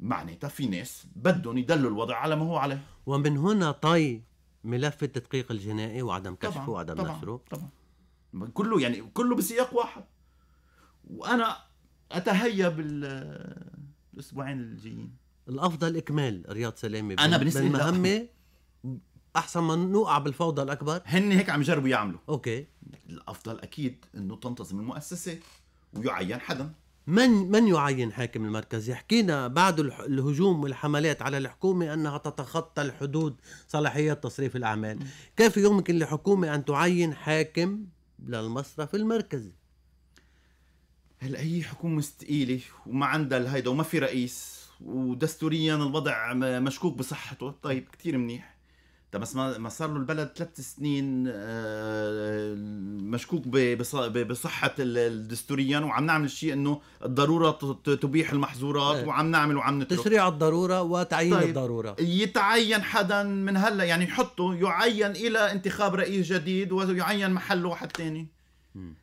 معناتها في ناس بدهم يدلوا الوضع على ما هو عليه ومن هنا طي ملف التدقيق الجنائي وعدم كشفه وعدم طبعًا نشره طبعا كله يعني كله بسياق واحد وانا اتهيا بالاسبوعين الجايين الافضل اكمال رياض سلامه انا بالنسبه لي المهمه احسن ما نوقع بالفوضى الاكبر هن هيك عم يجربوا يعملوا اوكي الافضل اكيد انه تنتظم المؤسسه ويعين حدا من من يعين حاكم المركز حكينا بعد الهجوم والحملات على الحكومة أنها تتخطى الحدود صلاحيات تصريف الأعمال كيف يمكن للحكومة أن تعين حاكم للمصرف المركزي هلا هي حكومة ثقيلة وما عندها الهيدا وما في رئيس ودستوريا الوضع مشكوك بصحته طيب كتير منيح طيب بس ما صار له البلد ثلاث سنين آه، مشكوك بصحة الدستوريا وعم نعمل شيء انه الضرورة تبيح المحظورات إيه. وعم نعمل وعم نترك تشريع الضرورة وتعيين طيب الضرورة يتعين حدا من هلا يعني يحطه يعين الى انتخاب رئيس جديد ويعين محله واحد ثاني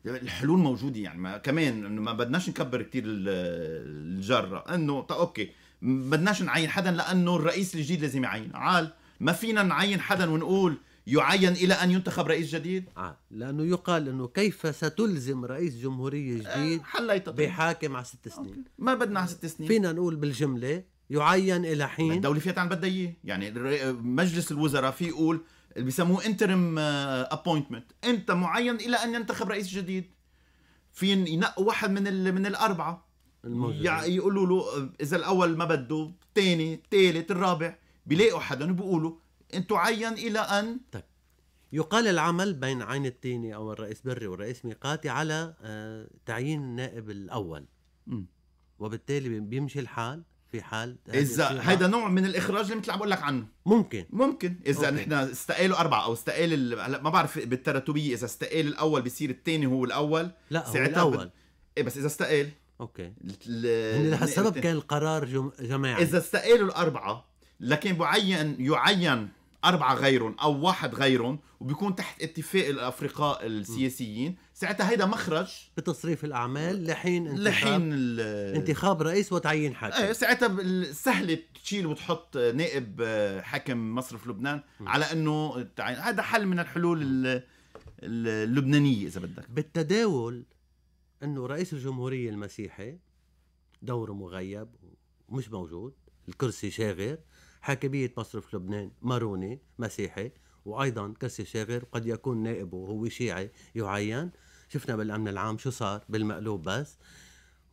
الحلول موجوده يعني ما كمان ما بدناش نكبر كثير الجره انه طيب اوكي بدناش نعين حدا لانه الرئيس الجديد لازم يعين عال ما فينا نعين حدا ونقول يعين الى ان ينتخب رئيس جديد؟ آه. لانه يقال انه كيف ستلزم رئيس جمهوريه آه، جديد آه بحاكم على ست سنين أوكي. ما بدنا على ست سنين فينا نقول بالجمله يعين الى حين الدوله فيها تعمل بدها اياه يعني مجلس الوزراء في يقول اللي بيسموه انترم ابوينتمنت آه، انت معين الى ان ينتخب رئيس جديد في ينقوا واحد من من الاربعه الموجود يعني يقولوا له آه، اذا الاول ما بده الثاني الثالث الرابع بيلاقوا حدا بيقولوا انت عين الى ان طيب يقال العمل بين عين التيني او الرئيس بري والرئيس ميقاتي على آه، تعيين النائب الاول م. وبالتالي بيمشي الحال في حال اذا هيدا نوع من الاخراج اللي مثل عم بقول لك عنه ممكن ممكن اذا نحن استقالوا اربعه او استقال هلا ما بعرف بالتراتبيه اذا استقال الاول بصير الثاني هو الاول لا هو الاول بت... ايه بس اذا استقال اوكي ل... السبب كان القرار جم... جماعي اذا استقالوا الاربعه لكن بعين يعين أربعة غيرهم أو واحد غيرهم وبيكون تحت اتفاق الأفرقاء السياسيين م. ساعتها هيدا مخرج بتصريف الاعمال لحين انتخاب لحين انتخاب رئيس وتعيين حاكم ايه ساعتها سهل تشيل وتحط آه، نائب آه، حاكم مصرف لبنان م. على انه تعين هذا حل من الحلول اللبنانيه اذا بدك بالتداول انه رئيس الجمهوريه المسيحي دوره مغيب ومش موجود الكرسي شاغر حاكميه مصرف لبنان ماروني مسيحي وايضا كرسي شاغر قد يكون نائبه هو شيعي يعين شفنا بالامن العام شو صار بالمقلوب بس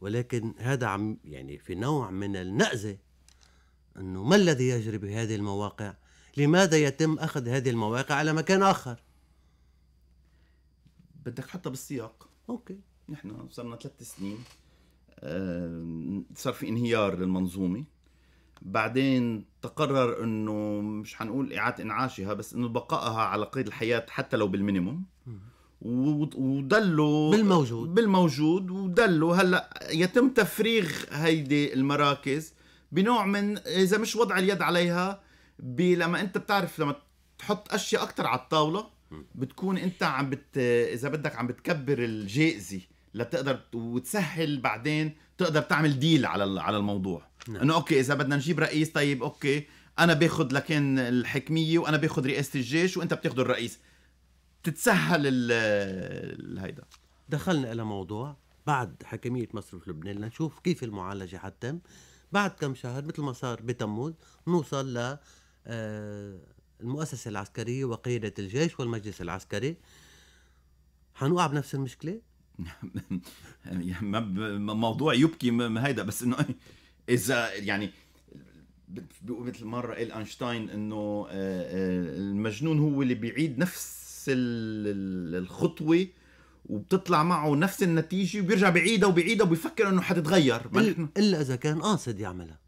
ولكن هذا عم يعني في نوع من النأزة انه ما الذي يجري بهذه المواقع؟ لماذا يتم اخذ هذه المواقع على مكان اخر؟ بدك تحطها بالسياق اوكي نحن صرنا ثلاث سنين آه، صار في انهيار للمنظومه بعدين تقرر انه مش حنقول اعاده انعاشها بس انه بقائها على قيد الحياه حتى لو بالمينيموم ودلوا بالموجود بالموجود ودلوا هلا يتم تفريغ هيدي المراكز بنوع من اذا مش وضع اليد عليها لما انت بتعرف لما تحط اشياء اكثر على الطاوله بتكون انت عم بت اذا بدك عم بتكبر الجائزه لتقدر وتسهل بعدين تقدر تعمل ديل على على الموضوع نعم. انه اوكي اذا بدنا نجيب رئيس طيب اوكي انا باخذ لكن الحكميه وانا باخذ رئاسه الجيش وانت بتاخذ الرئيس تتسهل هيدا دخلنا الى موضوع بعد حكميه مصرف لبنان لنشوف كيف المعالجه حتتم بعد كم شهر مثل ما صار بتموز نوصل ل آه، المؤسسة العسكرية وقيادة الجيش والمجلس العسكري حنوقع بنفس المشكلة؟ [LAUGHS] موضوع يبكي هيدا بس انه [LAUGHS] اذا يعني مثل مرة قال اينشتاين انه آه، آه، المجنون هو اللي بيعيد نفس الخطوه وبتطلع معه نفس النتيجه وبيرجع بعيدها وبعيدها وبيفكر انه حتتغير الا اذا كان قاصد يعملها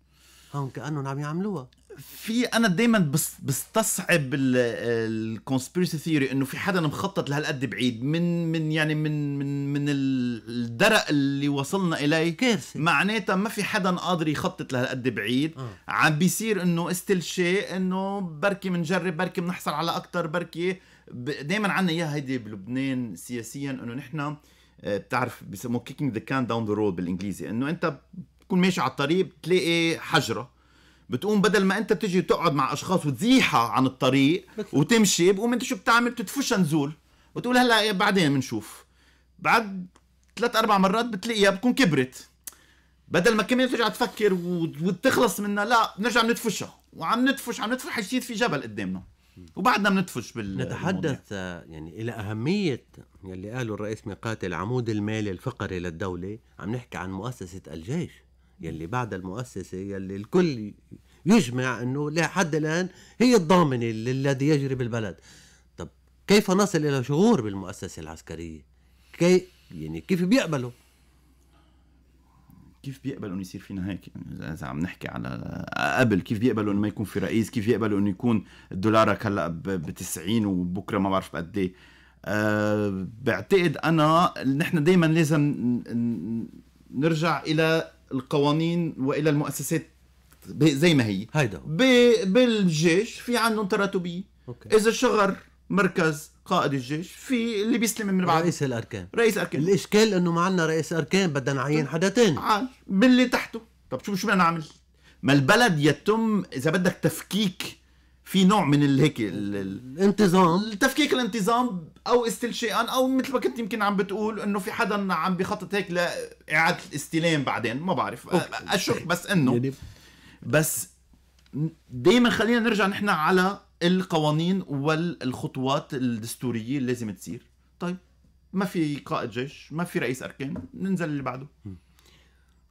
هون كانهم عم يعملوها في انا دائما بس بستصعب الكونسبيرسي ثيوري انه في حدا مخطط لهالقد بعيد من من يعني من من من الدرق اللي وصلنا اليه كارثه معناتها ما في حدا قادر يخطط لهالقد بعيد آه. عم بيصير انه استل شيء انه بركي بنجرب بركي بنحصل على اكثر بركي دائما عنا اياها هيدي بلبنان سياسيا انه نحن آه، بتعرف بسموه كيكينج ذا كان داون ذا رود بالانجليزي انه انت بتكون ماشي على الطريق بتلاقي حجره بتقوم بدل ما انت تجي تقعد مع اشخاص وتزيحها عن الطريق وتمشي بقوم انت شو بتعمل بتدفشها نزول بتقول هلا بعدين بنشوف بعد ثلاث اربع مرات بتلاقيها بتكون كبرت بدل ما كمان ترجع تفكر وتخلص منها لا بنرجع ندفشها وعم ندفش عم ندفش حشيت في جبل قدامنا وبعدنا بندفش بال نتحدث يعني الى اهميه يلي قاله الرئيس ميقاتل العمود المالي الفقري للدوله عم نحكي عن مؤسسه الجيش يلي بعد المؤسسه يلي الكل يجمع انه لحد الان هي الضامنه للذي يجري بالبلد طب كيف نصل الى شعور بالمؤسسه العسكريه كي يعني كيف بيقبلوا كيف بيقبلوا انه يصير فينا هيك يعني اذا عم نحكي على قبل كيف بيقبلوا انه ما يكون في رئيس كيف بيقبلوا انه يكون دولارك هلا ب 90 وبكره ما بعرف بقد ايه آه، بعتقد انا نحن دائما لازم نرجع الى القوانين والى المؤسسات زي ما هي هيدا بالجيش في عندهم تراتبيه اذا شغر مركز قائد الجيش في اللي بيستلم من بعد رئيس الاركان رئيس الاركان الاشكال انه ما عندنا رئيس اركان بدنا نعين حدا ثاني باللي تحته طب شو شو بدنا نعمل ما البلد يتم اذا بدك تفكيك في نوع من الهيك الانتظام تفكيك الانتظام او استلشيئا او مثل ما كنت يمكن عم بتقول انه في حدا عم بخطط هيك لاعاده الاستلام بعدين ما بعرف اشك بس انه يعني بس دائما خلينا نرجع نحن على القوانين والخطوات الدستوريه اللي لازم تصير طيب ما في قائد جيش ما في رئيس اركان ننزل اللي بعده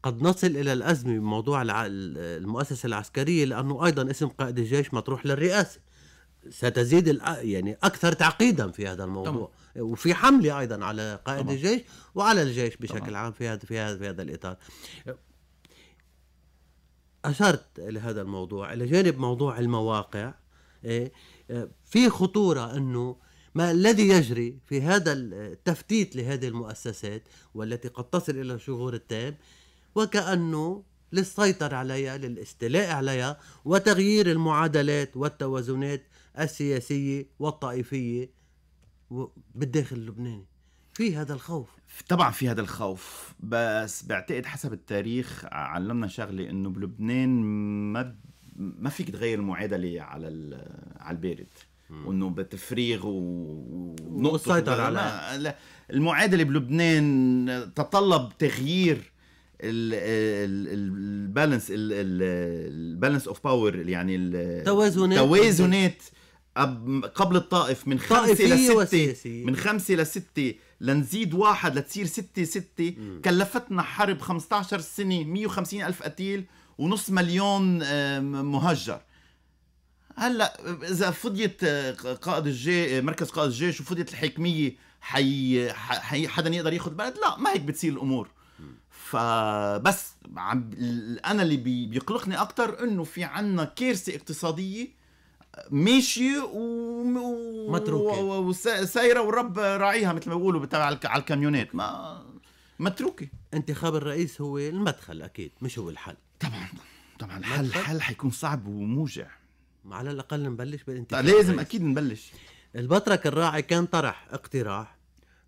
قد نصل الى الازمه بموضوع المؤسسه العسكريه لانه ايضا اسم قائد الجيش مطروح للرئاسه ستزيد يعني اكثر تعقيدا في هذا الموضوع طبعا. وفي حمله ايضا على قائد طبعا. الجيش وعلى الجيش بشكل طبعا. عام في هذا في هذا الاطار اشرت لهذا الموضوع الى جانب موضوع المواقع إيه، إيه، في خطوره انه ما الذي يجري في هذا التفتيت لهذه المؤسسات والتي قد تصل الى الشهور التام وكانه للسيطرة عليها للاستيلاء عليها وتغيير المعادلات والتوازنات السياسية والطائفية بالداخل اللبناني في هذا الخوف طبعا في هذا الخوف بس بعتقد حسب التاريخ علمنا شغله انه بلبنان ما ما فيك تغير المعادله على على البارد وانه بتفريغ ونقطه والسيطره على لا المعادله بلبنان تطلب تغيير البالانس البالانس اوف باور يعني التوازنات التوازنات قبل الطائف من خمسة لستة من خمسة لستة لنزيد واحد لتصير ستة ستة كلفتنا حرب 15 سنة 150 ألف قتيل ونص مليون آه، مهجر هلا اذا فضيت آه، قائد الجيش آه، مركز قائد الجيش وفضيت الحكميه حي, حي حدا يقدر ياخذ بلد لا ما هيك بتصير الامور فبس انا اللي بيقلقني اكثر انه في عنا كارثه اقتصاديه مشي و متروكه وسايره والرب راعيها مثل ما بيقولوا على الكاميونات ما متروكه انتخاب الرئيس هو المدخل اكيد مش هو الحل طبعا طبعا الحل الحل حيكون صعب وموجع على الاقل نبلش بالانتخاب لازم الرئيس. اكيد نبلش البطرك الراعي كان طرح اقتراح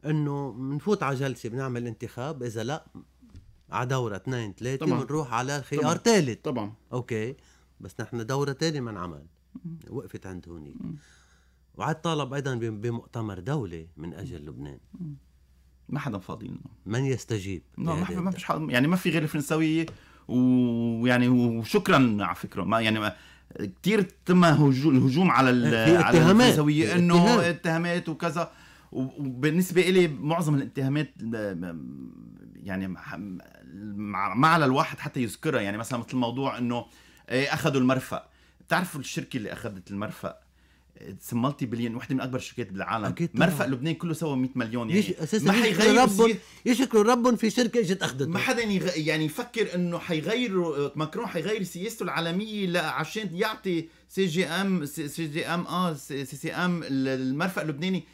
انه بنفوت على جلسه بنعمل انتخاب اذا لا على دوره اثنين ثلاثه بنروح على خيار ثالث طبعا اوكي بس نحن دوره ثانيه ما انعمل وقفت عند هونيك وعاد طالب ايضا بمؤتمر دولي من اجل لبنان ما حدا فاضي من يستجيب ما فيش حدا يعني ما في غير الفرنساويه ويعني وشكرا على فكره ما يعني ما كثير تم الهجوم على على الفرنساويه انه اتهامات وكذا وبالنسبه إلي معظم الاتهامات يعني ما على الواحد حتى يذكرها يعني مثلا مثل موضوع انه إيه، اخذوا المرفأ بتعرفوا الشركه اللي اخذت المرفأ اتس مالتي بليون وحده من اكبر الشركات بالعالم اكيد طبعا. مرفق لبنان كله سوا 100 مليون يعني اساسا ما حيغير ربهم يشكروا ربهم في شركه اجت اخذته ما حدا يغ... يعني يفكر انه حيغيروا ماكرون حيغير سياسته العالميه لا عشان يعطي سي جي ام سي جي ام اه سي سي ام المرفق اللبناني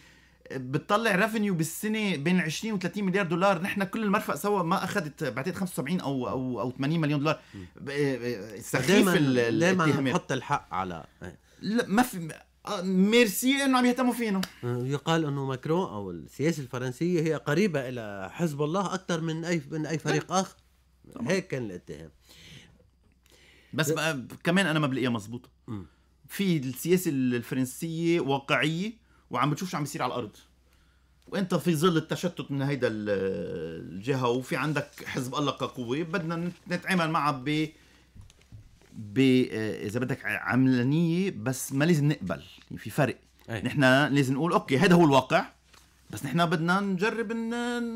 بتطلع ريفينيو بالسنه بين 20 و30 مليار دولار نحن كل المرفق سوا ما اخذت بعتقد 75 او او او 80 مليون دولار آه، آه، سخيف دائما نحط الحق على لا ما في آه، ميرسي انه عم يهتموا فينا يقال انه ماكرون او السياسه الفرنسيه هي قريبه الى حزب الله اكثر من اي من اي فريق نعم. اخر هيك كان الاتهام بس بقى كمان انا ما بلاقيها مزبوطه في السياسه الفرنسيه واقعيه وعم بتشوف شو عم بيصير على الارض وانت في ظل التشتت من هيدا الجهه وفي عندك حزب الله كقوه بدنا نتعامل معها ب ب اذا بدك عملانيه بس ما لازم نقبل يعني في فرق أي. نحن لازم نقول اوكي هذا هو الواقع بس نحن بدنا نجرب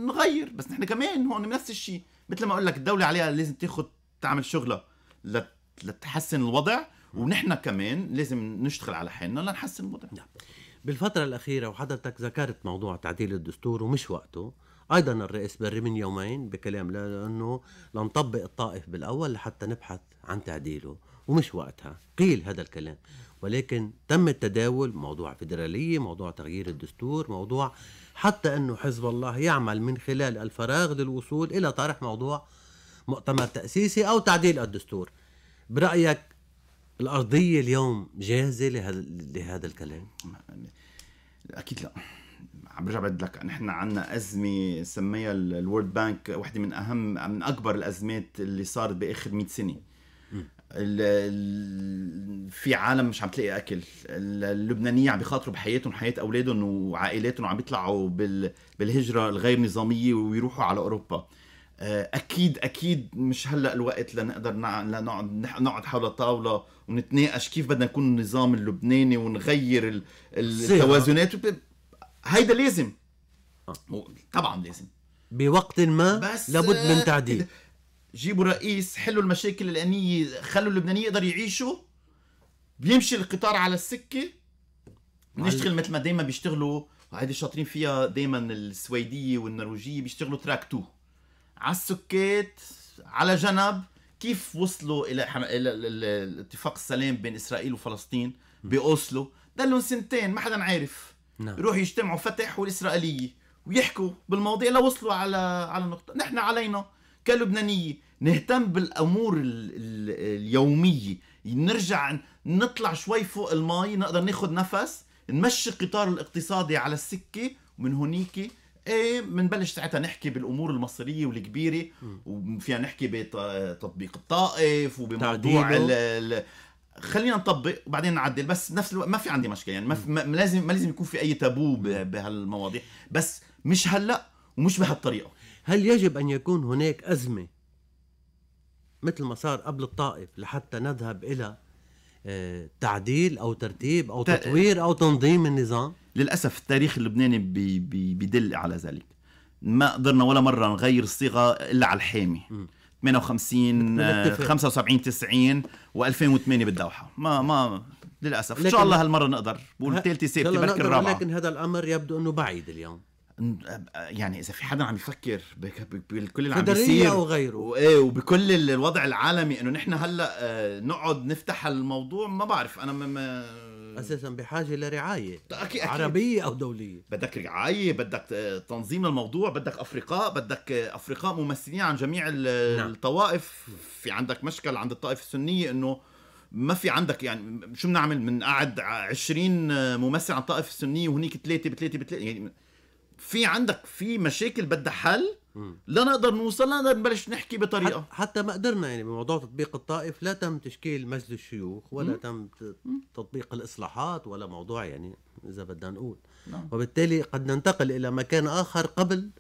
نغير بس نحن كمان هون نفس الشيء مثل ما اقول لك الدوله عليها لازم تاخذ تعمل شغلها لتحسن الوضع ونحن كمان لازم نشتغل على حالنا لنحسن الوضع نعم. بالفترة الأخيرة وحضرتك ذكرت موضوع تعديل الدستور ومش وقته أيضا الرئيس بري من يومين بكلام لأنه لنطبق الطائف بالأول لحتى نبحث عن تعديله ومش وقتها قيل هذا الكلام ولكن تم التداول موضوع فيدرالية موضوع تغيير الدستور موضوع حتى أنه حزب الله يعمل من خلال الفراغ للوصول إلى طرح موضوع مؤتمر تأسيسي أو تعديل الدستور برأيك الارضيه اليوم جاهزه لهذا لهذا الكلام؟ اكيد لا عم برجع بعد لك نحن عندنا ازمه سميها الورد بانك وحده من اهم من اكبر الازمات اللي صارت باخر 100 سنه في عالم مش عم تلاقي اكل اللبنانيه عم بيخاطروا بحياتهم وحياه اولادهم وعائلاتهم وعم بيطلعوا بالهجره الغير نظاميه ويروحوا على اوروبا آه، اكيد اكيد مش هلا الوقت لنقدر نقعد نقعد حول الطاوله ونتناقش كيف بدنا نكون النظام اللبناني ونغير التوازنات هيدا لازم آه. طبعا لازم بوقت ما بس لابد من آه، تعديل جيبوا رئيس حلوا المشاكل الانيه خلوا اللبنانيين يقدر يعيشوا بيمشي القطار على السكه بنشتغل مثل ما دائما بيشتغلوا هيدي شاطرين فيها دائما السويديه والنرويجيه بيشتغلوا تراك 2 على السكات على جنب كيف وصلوا الى حم... الى اتفاق السلام بين اسرائيل وفلسطين باوسلو دلهم سنتين ما حدا عارف نعم. يروح يجتمعوا فتح والاسرائيليه ويحكوا بالمواضيع لوصلوا على على نقطه نحن علينا كلبنانيه نهتم بالامور اليوميه نرجع نطلع شوي فوق المي نقدر ناخذ نفس نمشي القطار الاقتصادي على السكه ومن هنيك ايه بنبلش ساعتها نحكي بالامور المصيريه والكبيره وفينا نحكي بتطبيق الطائف وبموضوع خلينا نطبق وبعدين نعدل بس نفس الوقت ما في عندي مشكله يعني ما, ما لازم ما لازم يكون في اي تابو بهالمواضيع بس مش هلا ومش بهالطريقه هل يجب ان يكون هناك ازمه مثل ما صار قبل الطائف لحتى نذهب الى تعديل او ترتيب او تطوير او تنظيم النظام للاسف التاريخ اللبناني بي بي بيدل على ذلك ما قدرنا ولا مره نغير الصيغه الا على الحامي 58 75 90 و2008 بالدوحه ما ما للاسف ان شاء الله هالمره نقدر بقول ثالثه سبت برك الرابعه لكن هذا الامر يبدو انه بعيد اليوم يعني اذا في حدا عم يفكر بكل اللي عم بيصير وغيره وايه وبكل الوضع العالمي انه نحن هلا آه، نقعد نفتح الموضوع ما بعرف انا ما اساسا بحاجه لرعايه أكيد عربيه او دوليه بدك رعايه بدك آه، تنظيم الموضوع بدك افرقاء بدك آه، افرقاء ممثلين عن جميع نعم. الطوائف نعم. في عندك مشكل عند الطائفه السنيه انه ما في عندك يعني شو بنعمل من قعد 20 ممثل عن الطائفه السنيه وهنيك ثلاثه بثلاثه بثلاثه يعني في عندك في مشاكل بدها حل لا نقدر نوصل لا نقدر نبلش نحكي بطريقه حتى ما قدرنا يعني بموضوع تطبيق الطائف لا تم تشكيل مجلس الشيوخ ولا مم. تم تطبيق الاصلاحات ولا موضوع يعني اذا بدنا نقول نعم. وبالتالي قد ننتقل الى مكان اخر قبل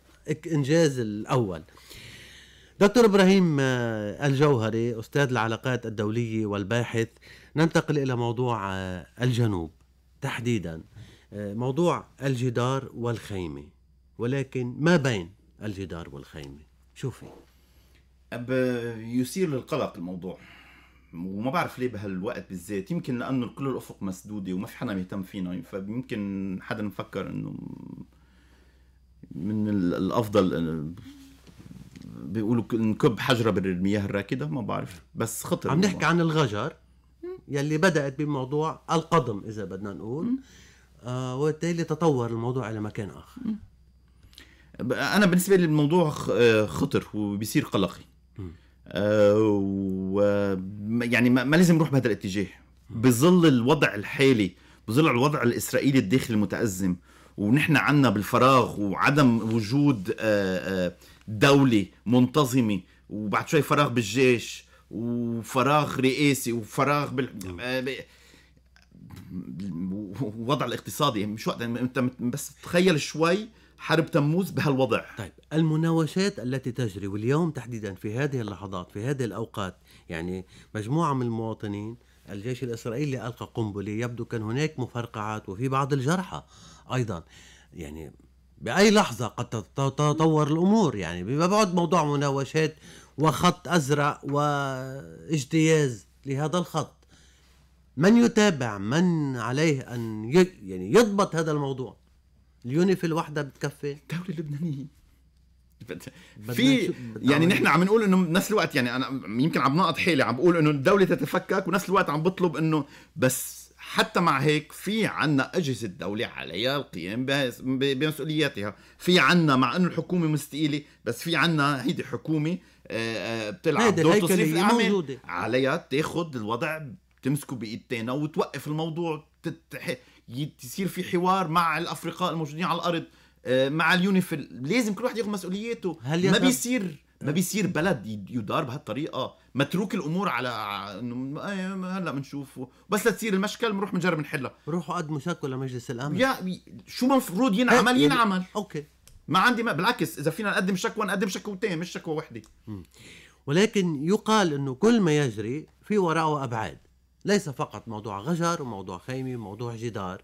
انجاز الاول دكتور ابراهيم آه، الجوهري استاذ العلاقات الدوليه والباحث ننتقل الى موضوع آه، الجنوب تحديدا آه، موضوع الجدار والخيمة ولكن ما بين الجدار والخيمة شوفي أب يثير للقلق الموضوع وما بعرف ليه بهالوقت بالذات يمكن لانه كل الافق مسدوده وما في حدا مهتم فينا فيمكن حدا مفكر انه من الافضل آه، بيقولوا نكب حجره بالمياه الراكده ما بعرف بس خطر عم نحكي عن الغجر يلي بدات بموضوع القضم اذا بدنا نقول م. آه، وبالتالي تطور الموضوع إلى مكان آخر أنا بالنسبة لي الموضوع آه، خطر وبيصير قلقي آه، و يعني ما لازم نروح بهذا الاتجاه بظل الوضع الحالي بظل الوضع الإسرائيلي الداخلي المتأزم ونحن عنا بالفراغ وعدم وجود دولة منتظمة وبعد شوي فراغ بالجيش وفراغ رئاسي وفراغ بال... نعم. ووضع الاقتصادي مش وقت يعني انت بس تخيل شوي حرب تموز بهالوضع طيب المناوشات التي تجري واليوم تحديدا في هذه اللحظات في هذه الاوقات يعني مجموعه من المواطنين الجيش الاسرائيلي القى قنبله يبدو كان هناك مفرقعات وفي بعض الجرحى ايضا يعني باي لحظه قد تتطور الامور يعني ببعد موضوع مناوشات وخط ازرق واجتياز لهذا الخط من يتابع من عليه ان ي... يعني يضبط هذا الموضوع اليونيفيل وحده بتكفي الدوله اللبنانيه في يعني نحن إيه؟ عم نقول انه بنفس الوقت يعني انا يمكن عم ناقض حيلي عم بقول انه الدوله تتفكك ونفس الوقت عم بطلب انه بس حتى مع هيك في عنا أجهزة الدولة عليها القيام بمسؤولياتها في عنا مع أنه الحكومة مستقيلة بس في عنا هيدي حكومة آه، آه، بتلعب دور تصريف عليها تاخذ الوضع تمسكوا بايدتنا وتوقف الموضوع تتح... يصير في حوار مع الافرقاء الموجودين على الارض آه، مع اليونيفل لازم كل واحد ياخذ مسؤوليته هل ما بيصير آه. ما بيصير بلد يدار بهالطريقه متروك الامور على انه آه، هلا بنشوف بس لتصير المشكل بنروح بنجرب نحلها روحوا قدموا شكوى لمجلس الامن يا شو المفروض ينعمل يعني. ينعمل اوكي ما عندي ما بالعكس اذا فينا نقدم شكوى نقدم شكوتين مش شكوى وحده ولكن يقال انه كل ما يجري في وراءه ابعاد ليس فقط موضوع غجر وموضوع خيمة وموضوع جدار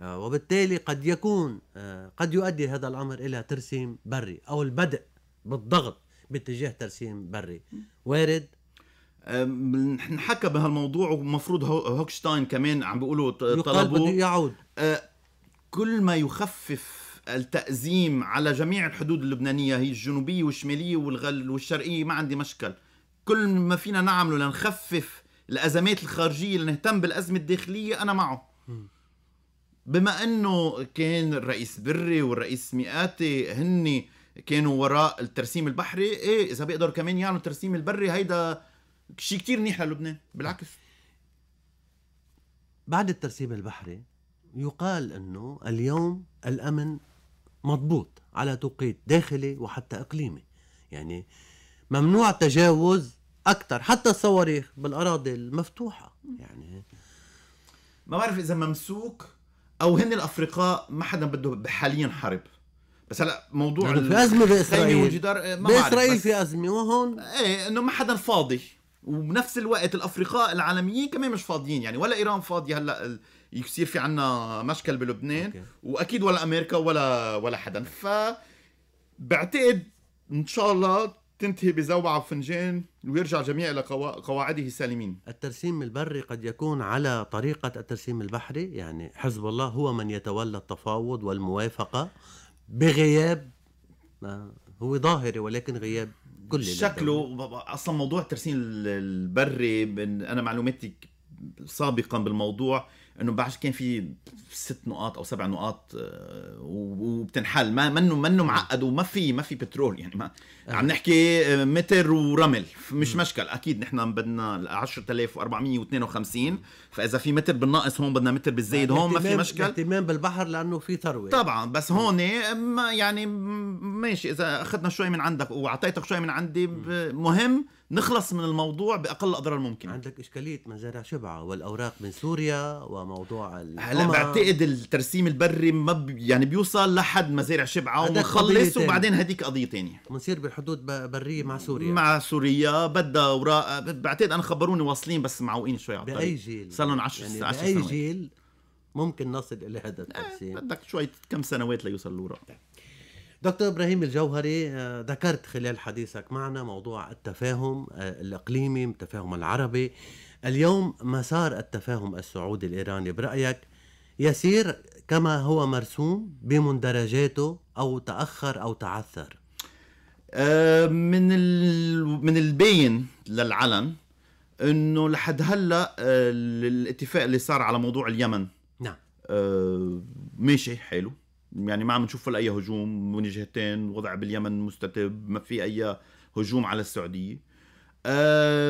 آه، وبالتالي قد يكون آه، قد يؤدي هذا الأمر إلى ترسيم بري أو البدء بالضغط باتجاه ترسيم بري وارد نحكى بهالموضوع ومفروض هوكشتاين كمان عم بيقولوا طلبوا يعود آه، كل ما يخفف التأزيم على جميع الحدود اللبنانية هي الجنوبية والشمالية والغل والشرقية ما عندي مشكل كل ما فينا نعمله لنخفف الازمات الخارجيه لنهتم بالازمه الداخليه انا معه بما انه كان الرئيس بري والرئيس مئاتي هن كانوا وراء الترسيم البحري ايه اذا بيقدروا كمان يعملوا الترسيم البري هيدا شيء كتير منيح للبنان بالعكس بعد الترسيم البحري يقال انه اليوم الامن مضبوط على توقيت داخلي وحتى اقليمي يعني ممنوع تجاوز اكثر حتى الصواريخ بالاراضي المفتوحه يعني ما بعرف اذا ممسوك او هن الافرقاء ما حدا بده حاليا حرب بس هلا موضوع يعني في ازمه باسرائيل والجدار إيه، ما باسرائيل في ازمه وهون ايه انه ما حدا فاضي وبنفس الوقت الافرقاء العالميين كمان مش فاضيين يعني ولا ايران فاضيه هلا يصير في عنا مشكل بلبنان أوكي. واكيد ولا امريكا ولا ولا حدا ف بعتقد ان شاء الله تنتهي بزوعة بفنجان ويرجع جميع إلى قواعده سالمين الترسيم البري قد يكون على طريقة الترسيم البحري يعني حزب الله هو من يتولى التفاوض والموافقة بغياب آه، هو ظاهري ولكن غياب كل شكله اصلا موضوع الترسيم البري انا معلوماتي سابقا بالموضوع انه بعد كان في ست نقاط او سبع نقاط آه، وبتنحل ما منه منه معقد وما في ما في بترول يعني ما أه. عم نحكي آه، متر ورمل مش مشكل اكيد نحن بدنا 10452 فاذا في متر بالناقص هون بدنا متر بالزايد هون ما في مشكل اهتمام بالبحر لانه في ثروه طبعا بس هون ما يعني ماشي اذا اخذنا شوي من عندك واعطيتك شوي من عندي مهم نخلص من الموضوع باقل الاضرار ممكنه عندك اشكاليه مزارع شبعه والاوراق من سوريا وموضوع هلا بعتقد فاقد الترسيم البري ما يعني بيوصل لحد مزارع شبعه ومخلص وبعدين هديك قضيه ثانيه بنصير بالحدود بريه مع سوريا مع سوريا بدها اوراق بعتقد انا خبروني واصلين بس معوقين شوي على الطريق باي جيل صار لهم 10 يعني باي سنوات. جيل ممكن نصل الى هذا آه، الترسيم بدك شوي كم سنوات ليوصل الاوراق دكتور ابراهيم الجوهري آه، ذكرت خلال حديثك معنا موضوع التفاهم آه، الاقليمي التفاهم العربي اليوم مسار التفاهم السعودي الايراني برايك يسير كما هو مرسوم بمندرجاته او تاخر او تعثر آه، من من البين للعلن انه لحد هلا آه، الاتفاق اللي صار على موضوع اليمن نعم آه، ماشي حلو يعني ما عم نشوف ولا اي هجوم من جهتين وضع باليمن مستتب ما في اي هجوم على السعوديه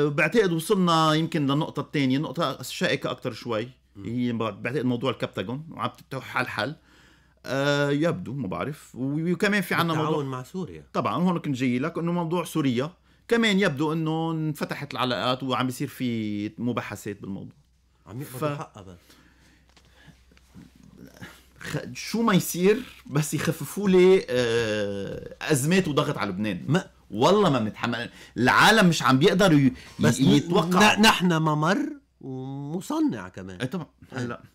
بعتقد وصلنا يمكن للنقطه الثانيه نقطه شائكه اكثر شوي هي بعتقد موضوع الكابتاجون وعم تتحل حل حل يبدو ما بعرف وكمان في عندنا موضوع مع سوريا طبعا هون كنت جاي لك انه موضوع سوريا كمان يبدو انه انفتحت العلاقات وعم بيصير في مباحثات بالموضوع عم يقبضوا ف... بس شو ما يصير بس يخففوا لي آه، ازمات وضغط على لبنان ما والله ما بنتحمل العالم مش عم بيقدر ي... بس يتوقع نحن ممر ومصنع كمان إيه، طبعا هلا إيه.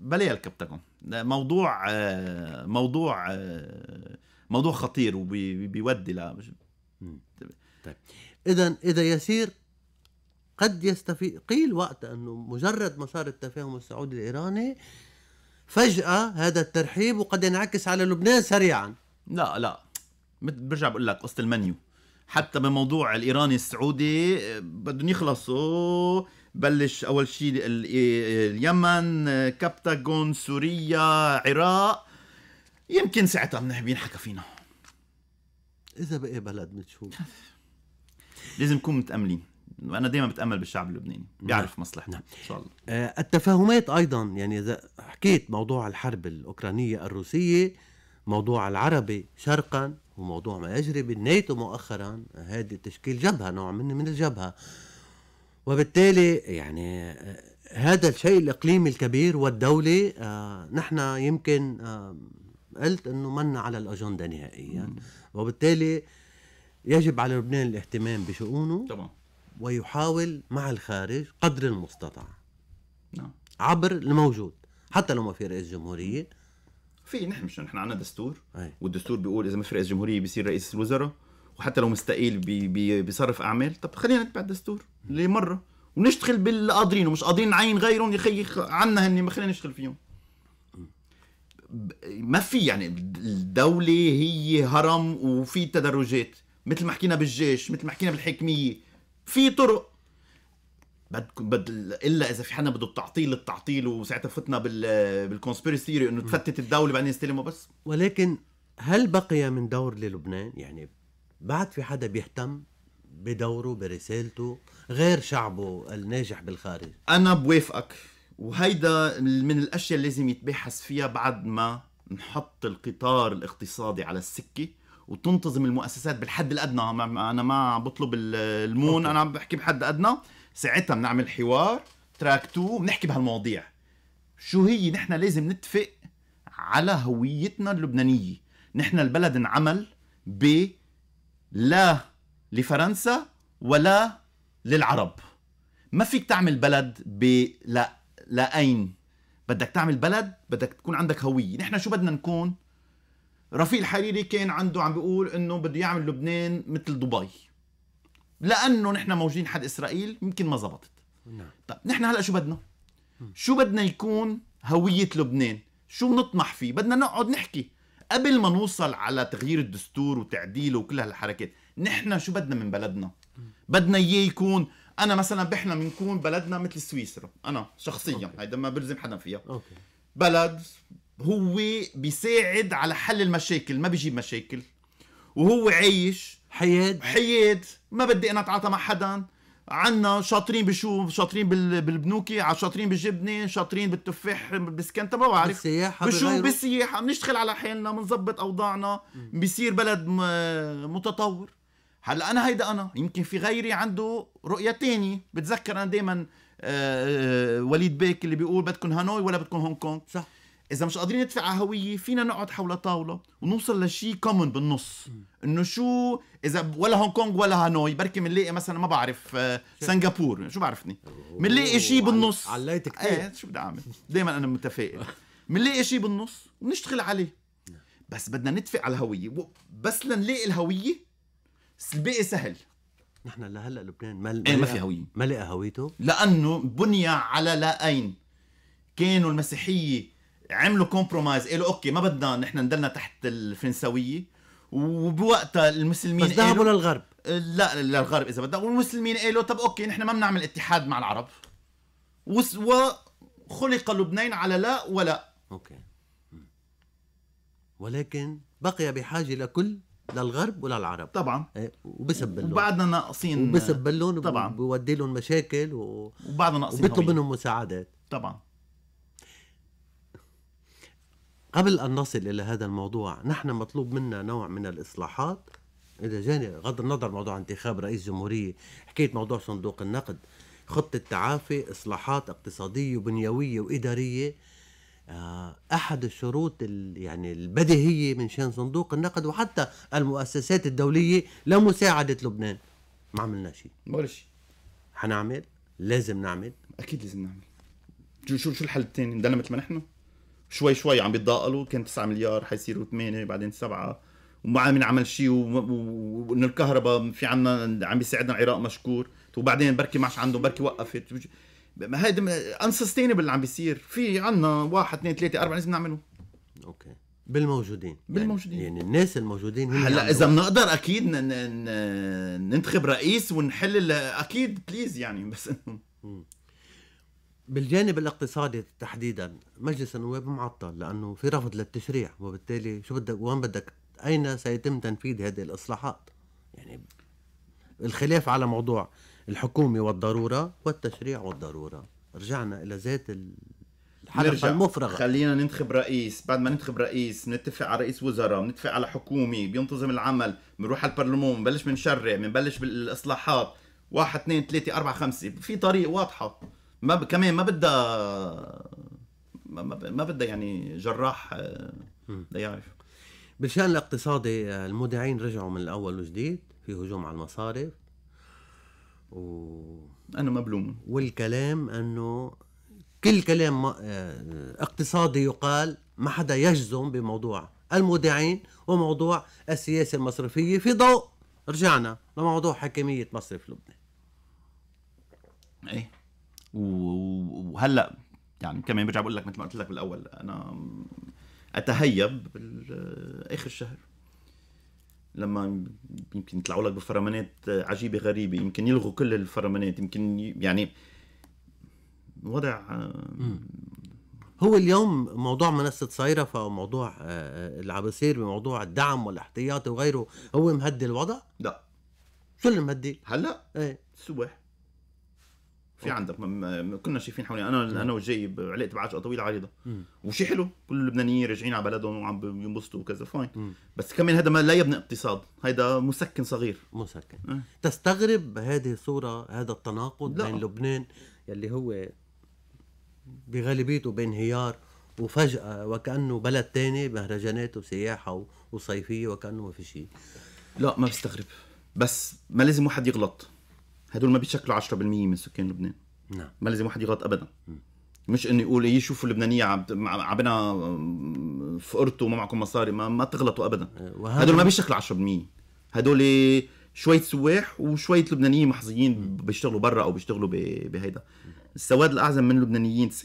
بلا الكابتاجون موضوع آه، موضوع آه، موضوع خطير وبيودي ل طيب اذا اذا يسير قد يستفيد قيل وقت انه مجرد ما صار التفاهم السعودي الايراني فجاه هذا الترحيب وقد ينعكس على لبنان سريعا لا لا برجع بقول لك قصه المنيو حتى بموضوع الايراني السعودي آه، بدهم يخلصوا بلش اول شيء اليمن كابتاغون سوريا عراق يمكن ساعتها بنحكي بينحكى فينا اذا بقي بلد بتشوف لازم نكون متاملين وانا دائما بتامل بالشعب اللبناني نعم. بيعرف مصلحته نعم. ان شاء الله آه، التفاهمات ايضا يعني اذا حكيت موضوع الحرب الاوكرانيه الروسيه موضوع العربي شرقا وموضوع ما يجري بالناتو مؤخرا هذه تشكيل جبهه نوع من من الجبهه وبالتالي يعني آه، هذا الشيء الاقليمي الكبير والدولي آه، نحن يمكن قلت انه منا على الاجنده نهائيا وبالتالي يجب على لبنان الاهتمام بشؤونه طبعا ويحاول مع الخارج قدر المستطاع نعم عبر الموجود حتى لو ما في رئيس جمهوريه في نحن مش نحن عندنا دستور أي. والدستور بيقول اذا ما في رئيس جمهوريه بيصير رئيس الوزراء وحتى لو مستقيل بي بي بيصرف اعمال طب خلينا نتبع الدستور لمره ونشتغل باللي ومش قادرين نعين غيرهم يا خيي عنا هن ما خلينا نشتغل فيهم ما في يعني الدولة هي هرم وفي تدرجات مثل ما حكينا بالجيش مثل ما حكينا بالحكمية في طرق بدكم بد الا اذا في حدا بده التعطيل التعطيل وساعتها فتنا بال بالكونسبيرسي انه تفتت الدوله بعدين يستلموا بس ولكن هل بقي من دور للبنان يعني بعد في حدا بيهتم بدوره برسالته غير شعبه الناجح بالخارج انا بوافقك وهيدا من الاشياء اللي لازم يتباحث فيها بعد ما نحط القطار الاقتصادي على السكه وتنتظم المؤسسات بالحد الادنى انا ما بطلب المون انا عم بحكي بحد ادنى ساعتها بنعمل حوار تراك تو بنحكي بهالمواضيع شو هي نحن لازم نتفق على هويتنا اللبنانيه نحن البلد انعمل ب لا لفرنسا ولا للعرب ما فيك تعمل بلد ب لا لأين بدك تعمل بلد بدك تكون عندك هوية نحن شو بدنا نكون رفيق الحريري كان عنده عم بيقول انه بده يعمل لبنان مثل دبي لانه نحن موجودين حد اسرائيل يمكن ما زبطت نعم طب نحن هلا شو بدنا شو بدنا يكون هويه لبنان شو بنطمح فيه بدنا نقعد نحكي قبل ما نوصل على تغيير الدستور وتعديله وكل هالحركات نحن شو بدنا من بلدنا بدنا اياه يكون انا مثلا بحلم نكون بلدنا مثل سويسرا انا شخصيا هيدا ما بلزم حدا فيها أوكي. بلد هو بيساعد على حل المشاكل ما بيجيب مشاكل وهو عايش حياد حياد ما بدي انا اتعاطى مع حدا عنا شاطرين بشو شاطرين بالبنوكي شاطرين بالجبنه شاطرين بالتفاح بالسكنتا ما بعرف بالسياحه بشو بالسياحه بنشتغل على حالنا بنظبط اوضاعنا بصير بلد متطور هلا انا هيدا انا يمكن في غيري عنده رؤيه تانية بتذكر انا دائما آه، آه، وليد بيك اللي بيقول بدكم هانوي ولا بدكم هونغ كونغ صح اذا مش قادرين ندفع على هويه فينا نقعد حول طاوله ونوصل لشيء كومن بالنص م. انه شو اذا ولا هونغ كونغ ولا هانوي بركي بنلاقي مثلا ما بعرف آه، سنغافور شو بعرفني بنلاقي شيء بالنص عليت كثير ايه شو بدي اعمل دائما انا متفائل بنلاقي شيء بالنص وبنشتغل عليه بس بدنا نتفق على الهويه بس لنلاقي الهويه الباقي سهل نحن لهلا لبنان إيه، ما ما في هويه ما لقى هويته لانه بني على لا اين كانوا المسيحيه عملوا كومبرومايز قالوا اوكي ما بدنا نحن ندلنا تحت الفرنساويه وبوقتها المسلمين بس ذهبوا للغرب لا للغرب اذا بدك والمسلمين قالوا طب اوكي نحن ما بنعمل اتحاد مع العرب وخلق لبنان على لا ولا اوكي ولكن بقي بحاجه لكل للغرب وللعرب طبعا إيه، وبسب لهم وبعدنا ناقصين وبسب لهم طبعا بودي لهم مشاكل و... وبعدنا ناقصين وبيطلب منهم مساعدات طبعا قبل أن نصل إلى هذا الموضوع نحن مطلوب منا نوع من الإصلاحات إذا جاني غض النظر موضوع انتخاب رئيس جمهورية حكيت موضوع صندوق النقد خطة تعافي إصلاحات اقتصادية وبنيوية وإدارية آه، أحد الشروط يعني البديهية من شان صندوق النقد وحتى المؤسسات الدولية لمساعدة لبنان ما عملنا شيء ولا شيء حنعمل لازم نعمل أكيد لازم نعمل شو شو الحل الثاني ندلنا مثل ما نحن شوي شوي عم بيتضاقلوا كان 9 مليار حيصيروا 8 بعدين 7 وما عم ينعمل شيء وان الكهرباء في عنا عم بيساعدنا العراق مشكور وبعدين بركي معش عنده بركي وقفت ما هيدا انسستينبل اللي عم بيصير في عنا واحد اثنين ثلاثه اربعه لازم نعمله اوكي بالموجودين يعني- بالموجودين يعني, يعني الناس الموجودين هلا اذا بنقدر اكيد ننتخب رئيس ونحل اكيد بليز يعني بس انه بالجانب الاقتصادي تحديدا مجلس النواب معطل لانه في رفض للتشريع وبالتالي شو بدك وين بدك اين سيتم تنفيذ هذه الاصلاحات يعني الخلاف على موضوع الحكومه والضروره والتشريع والضروره رجعنا الى ذات الحلقه المفرغه خلينا ننتخب رئيس بعد ما ننتخب رئيس نتفق على رئيس وزراء نتفق على حكومه بينتظم العمل بنروح على البرلمان بنبلش بنشرع بنبلش بالاصلاحات واحد اثنين ثلاثة أربعة خمسة في طريق واضحة ما ب... كمان ما بدها ما, ما بدها يعني جراح آه، لا يعرف بالشان الاقتصادي آه، المودعين رجعوا من الاول وجديد في هجوم على المصارف و انا مبلوم والكلام انه كل كلام آه، اقتصادي يقال ما حدا يجزم بموضوع المودعين وموضوع السياسه المصرفيه في ضوء رجعنا لموضوع حكيميه مصرف لبنان ايه وهلا يعني كمان برجع بقول لك مثل ما قلت لك بالاول انا اتهيب اخر الشهر لما يمكن يطلعوا لك بفرمانات عجيبه غريبه يمكن يلغوا كل الفرمانات يمكن يعني وضع آه، هو اليوم موضوع منصة صيرفة وموضوع العباسير آه، آه، بموضوع الدعم والاحتياطي وغيره هو مهدي الوضع؟ لا شو اللي مهدي؟ هلا؟ ايه الصبح في عندك كنا شايفين حوالينا انا انا وجاي علاقة بعجقه طويله عريضه وشي حلو كل اللبنانيين راجعين على بلدهم وعم ينبسطوا وكذا فاين بس كمان هذا ما لا يبني اقتصاد هذا مسكن صغير مسكن أه. تستغرب هذه الصوره هذا التناقض لا. بين لبنان يلي هو بغالبيته بانهيار وفجأة وكأنه بلد تاني مهرجانات وسياحة وصيفية وكأنه ما في شيء لا ما بستغرب بس ما لازم واحد يغلط هدول ما بيشكلوا 10% من سكان لبنان نعم ما لازم واحد يغلط ابدا مش انه يقول ايه شوفوا اللبنانيه عبنا فقرتوا وما معكم مصاري ما, ما تغلطوا ابدا آه، هدول ما بيشكلوا 10% هدول شوية سواح وشوية لبنانيين محظيين بيشتغلوا برا او بيشتغلوا بهيدا السواد الاعظم من اللبنانيين 90%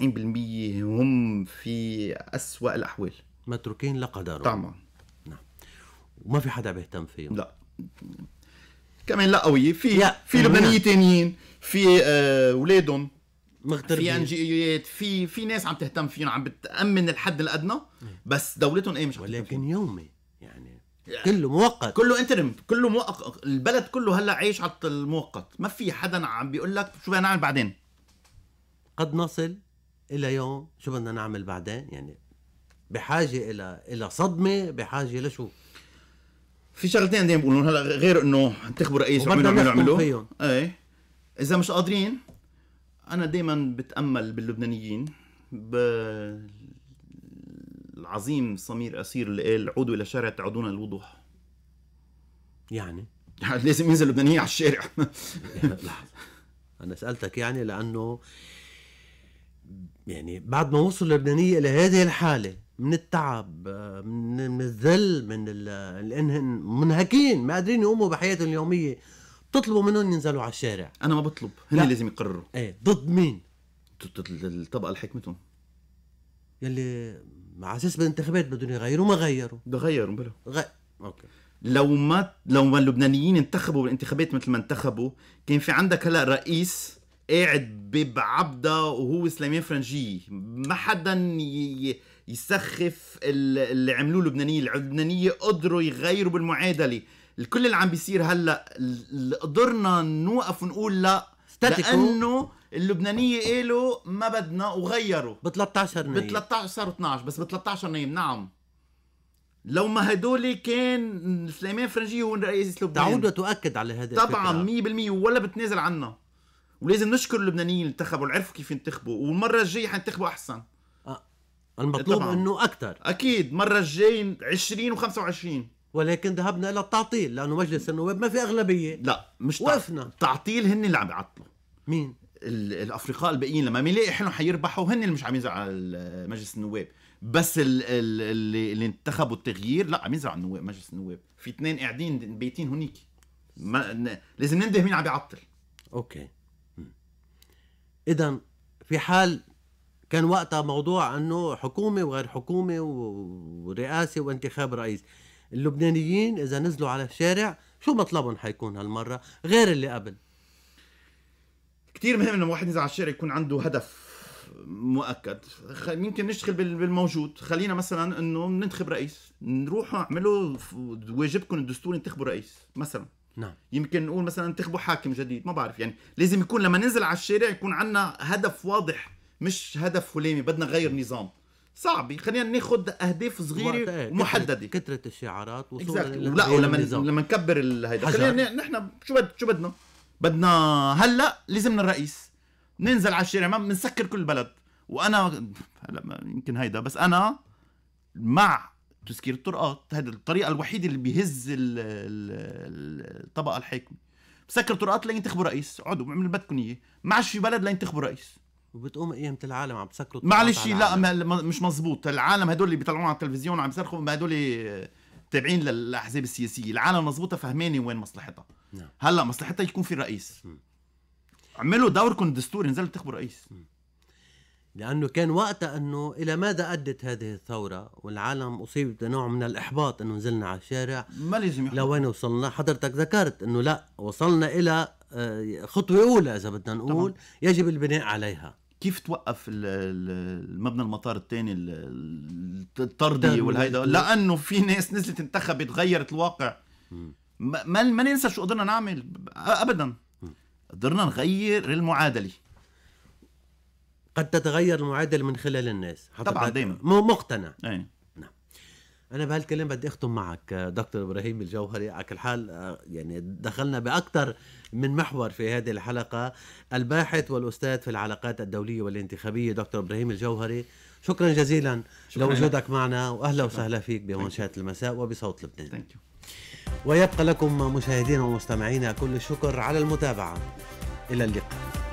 هم في أسوأ الاحوال متروكين لقدرهم طبعا نعم وما في حدا بيهتم فيهم لا كمان لا قويه في في لبنانيه تانيين في أولادهم آه، مغتربين في ان جي ايات في في ناس عم تهتم فيهم عم بتامن الحد الادنى بس دولتهم ايه مش عم ولكن يومي يعني, يعني كله مؤقت كله انترم كله مؤقت البلد كله هلا عايش على المؤقت ما في حدا عم بيقول لك شو بدنا نعمل بعدين قد نصل الى يوم شو بدنا نعمل بعدين يعني بحاجه الى الى صدمه بحاجه لشو في شغلتين دايما بقولون هلا غير انه تخبر رئيس وعملوا عملوا عملوا ايه اذا مش قادرين انا دايما بتامل باللبنانيين بالعظيم سمير اسير اللي قال عودوا الى شارع تعودون الوضوح يعني؟, يعني لازم ينزل لبنانية على الشارع [LAUGHS] لحظه انا سالتك يعني لانه يعني بعد ما وصل اللبنانيه الى هذه الحاله من التعب من الذل من لانهم منهكين ما قادرين يقوموا بحياتهم اليوميه بتطلبوا منهم ينزلوا على الشارع انا ما بطلب هن لازم يقرروا ايه ضد مين الطبقه اللي حكمتهم يلي مع اساس بالانتخابات بدهم يغيروا ما غيروا بده غيروا بلا غ... اوكي لو ما لو ما اللبنانيين انتخبوا بالانتخابات مثل ما انتخبوا كان في عندك هلا رئيس قاعد بعبده وهو سليمان فرنجي ما حدا ي... يسخف اللي عملوه اللبنانيه اللبنانيه قدروا يغيروا بالمعادله الكل اللي عم بيصير هلا اللي قدرنا نوقف ونقول لا لانه اللبنانيه قالوا ما بدنا وغيروا ب 13 نايم ب 13 و12 بس ب 13 نايم نعم لو ما هدول كان سليمان فرنجي هو رئيس لبنان تعود وتؤكد على هذا طبعا 100% ولا بتنازل عنها ولازم نشكر اللبنانيين اللي انتخبوا عرفوا كيف ينتخبوا والمره الجايه حينتخبوا احسن المطلوب طبعا. انه اكثر اكيد مره الجاي 20 و25 ولكن ذهبنا الى التعطيل لانه مجلس النواب ما في اغلبيه لا مش وقفنا التعطيل هن اللي عم بيعطلوا مين الافرقاء الباقيين لما يلاقي حالهم حيربحوا هن اللي مش عم ينزلوا على مجلس النواب بس اللي, اللي انتخبوا التغيير لا عم ينزلوا على النواب مجلس النواب في اثنين قاعدين بيتين هنيك ما... لازم ننده مين عم بيعطل اوكي اذا في حال كان وقتها موضوع انه حكومه وغير حكومه ورئاسه وانتخاب رئيس اللبنانيين اذا نزلوا على الشارع شو مطلبهم حيكون هالمره غير اللي قبل كثير مهم انه واحد ينزل على الشارع يكون عنده هدف مؤكد يمكن نشتغل بالموجود خلينا مثلا انه ننتخب رئيس نروحوا اعملوا واجبكم الدستوري انتخبوا رئيس مثلا نعم يمكن نقول مثلا انتخبوا حاكم جديد ما بعرف يعني لازم يكون لما ننزل على الشارع يكون عندنا هدف واضح مش هدف هلامي بدنا نغير نظام صعب خلينا ناخذ اهداف صغيره ومحدده كثره الشعارات وصول لا ولما لما نكبر هيدا خلينا نحن شو بد شو بدنا بدنا هلا لازمنا الرئيس ننزل على الشارع ما بنسكر كل البلد وانا هلا يمكن هيدا بس انا مع تسكير الطرقات هذه الطريقه الوحيده اللي بيهز الطبقه الحاكمه بسكر طرقات لينتخبوا رئيس اقعدوا اعملوا بدكم اياه ما عادش في بلد لينتخبوا رئيس وبتقوم قيمة العالم عم تسكروا معلش لا مش مزبوط العالم هدول اللي بيطلعون على التلفزيون وعم يصرخوا هدول تابعين للاحزاب السياسيه العالم مزبوطه فهمانه وين مصلحتها نعم. هلا مصلحتها يكون في رئيس م. عملوا دوركم الدستوري نزلوا تخبر رئيس م. لانه كان وقتها انه الى ماذا ادت هذه الثوره والعالم اصيب بنوع من الاحباط انه نزلنا على الشارع ما لازم لوين وصلنا حضرتك ذكرت انه لا وصلنا الى آه، خطوه اولى اذا بدنا نقول طبعا. يجب البناء عليها كيف توقف المبنى المطار الثاني الطردي والهيدا لانه في ناس نزلت انتخبت غيرت الواقع ما ما ننسى شو قدرنا نعمل ابدا قدرنا نغير المعادله قد تتغير المعادله من خلال الناس طبعا دائما مقتنع أي. انا بهالكلام بدي اختم معك دكتور ابراهيم الجوهري على كل حال آه، يعني دخلنا باكثر من محور في هذه الحلقه الباحث والاستاذ في العلاقات الدوليه والانتخابيه دكتور ابراهيم الجوهري شكرا جزيلا شكرا لوجودك معنا واهلا وسهلا فيك بمنشات المساء وبصوت لبنان ويبقى لكم مشاهدينا ومستمعينا كل الشكر على المتابعه الى اللقاء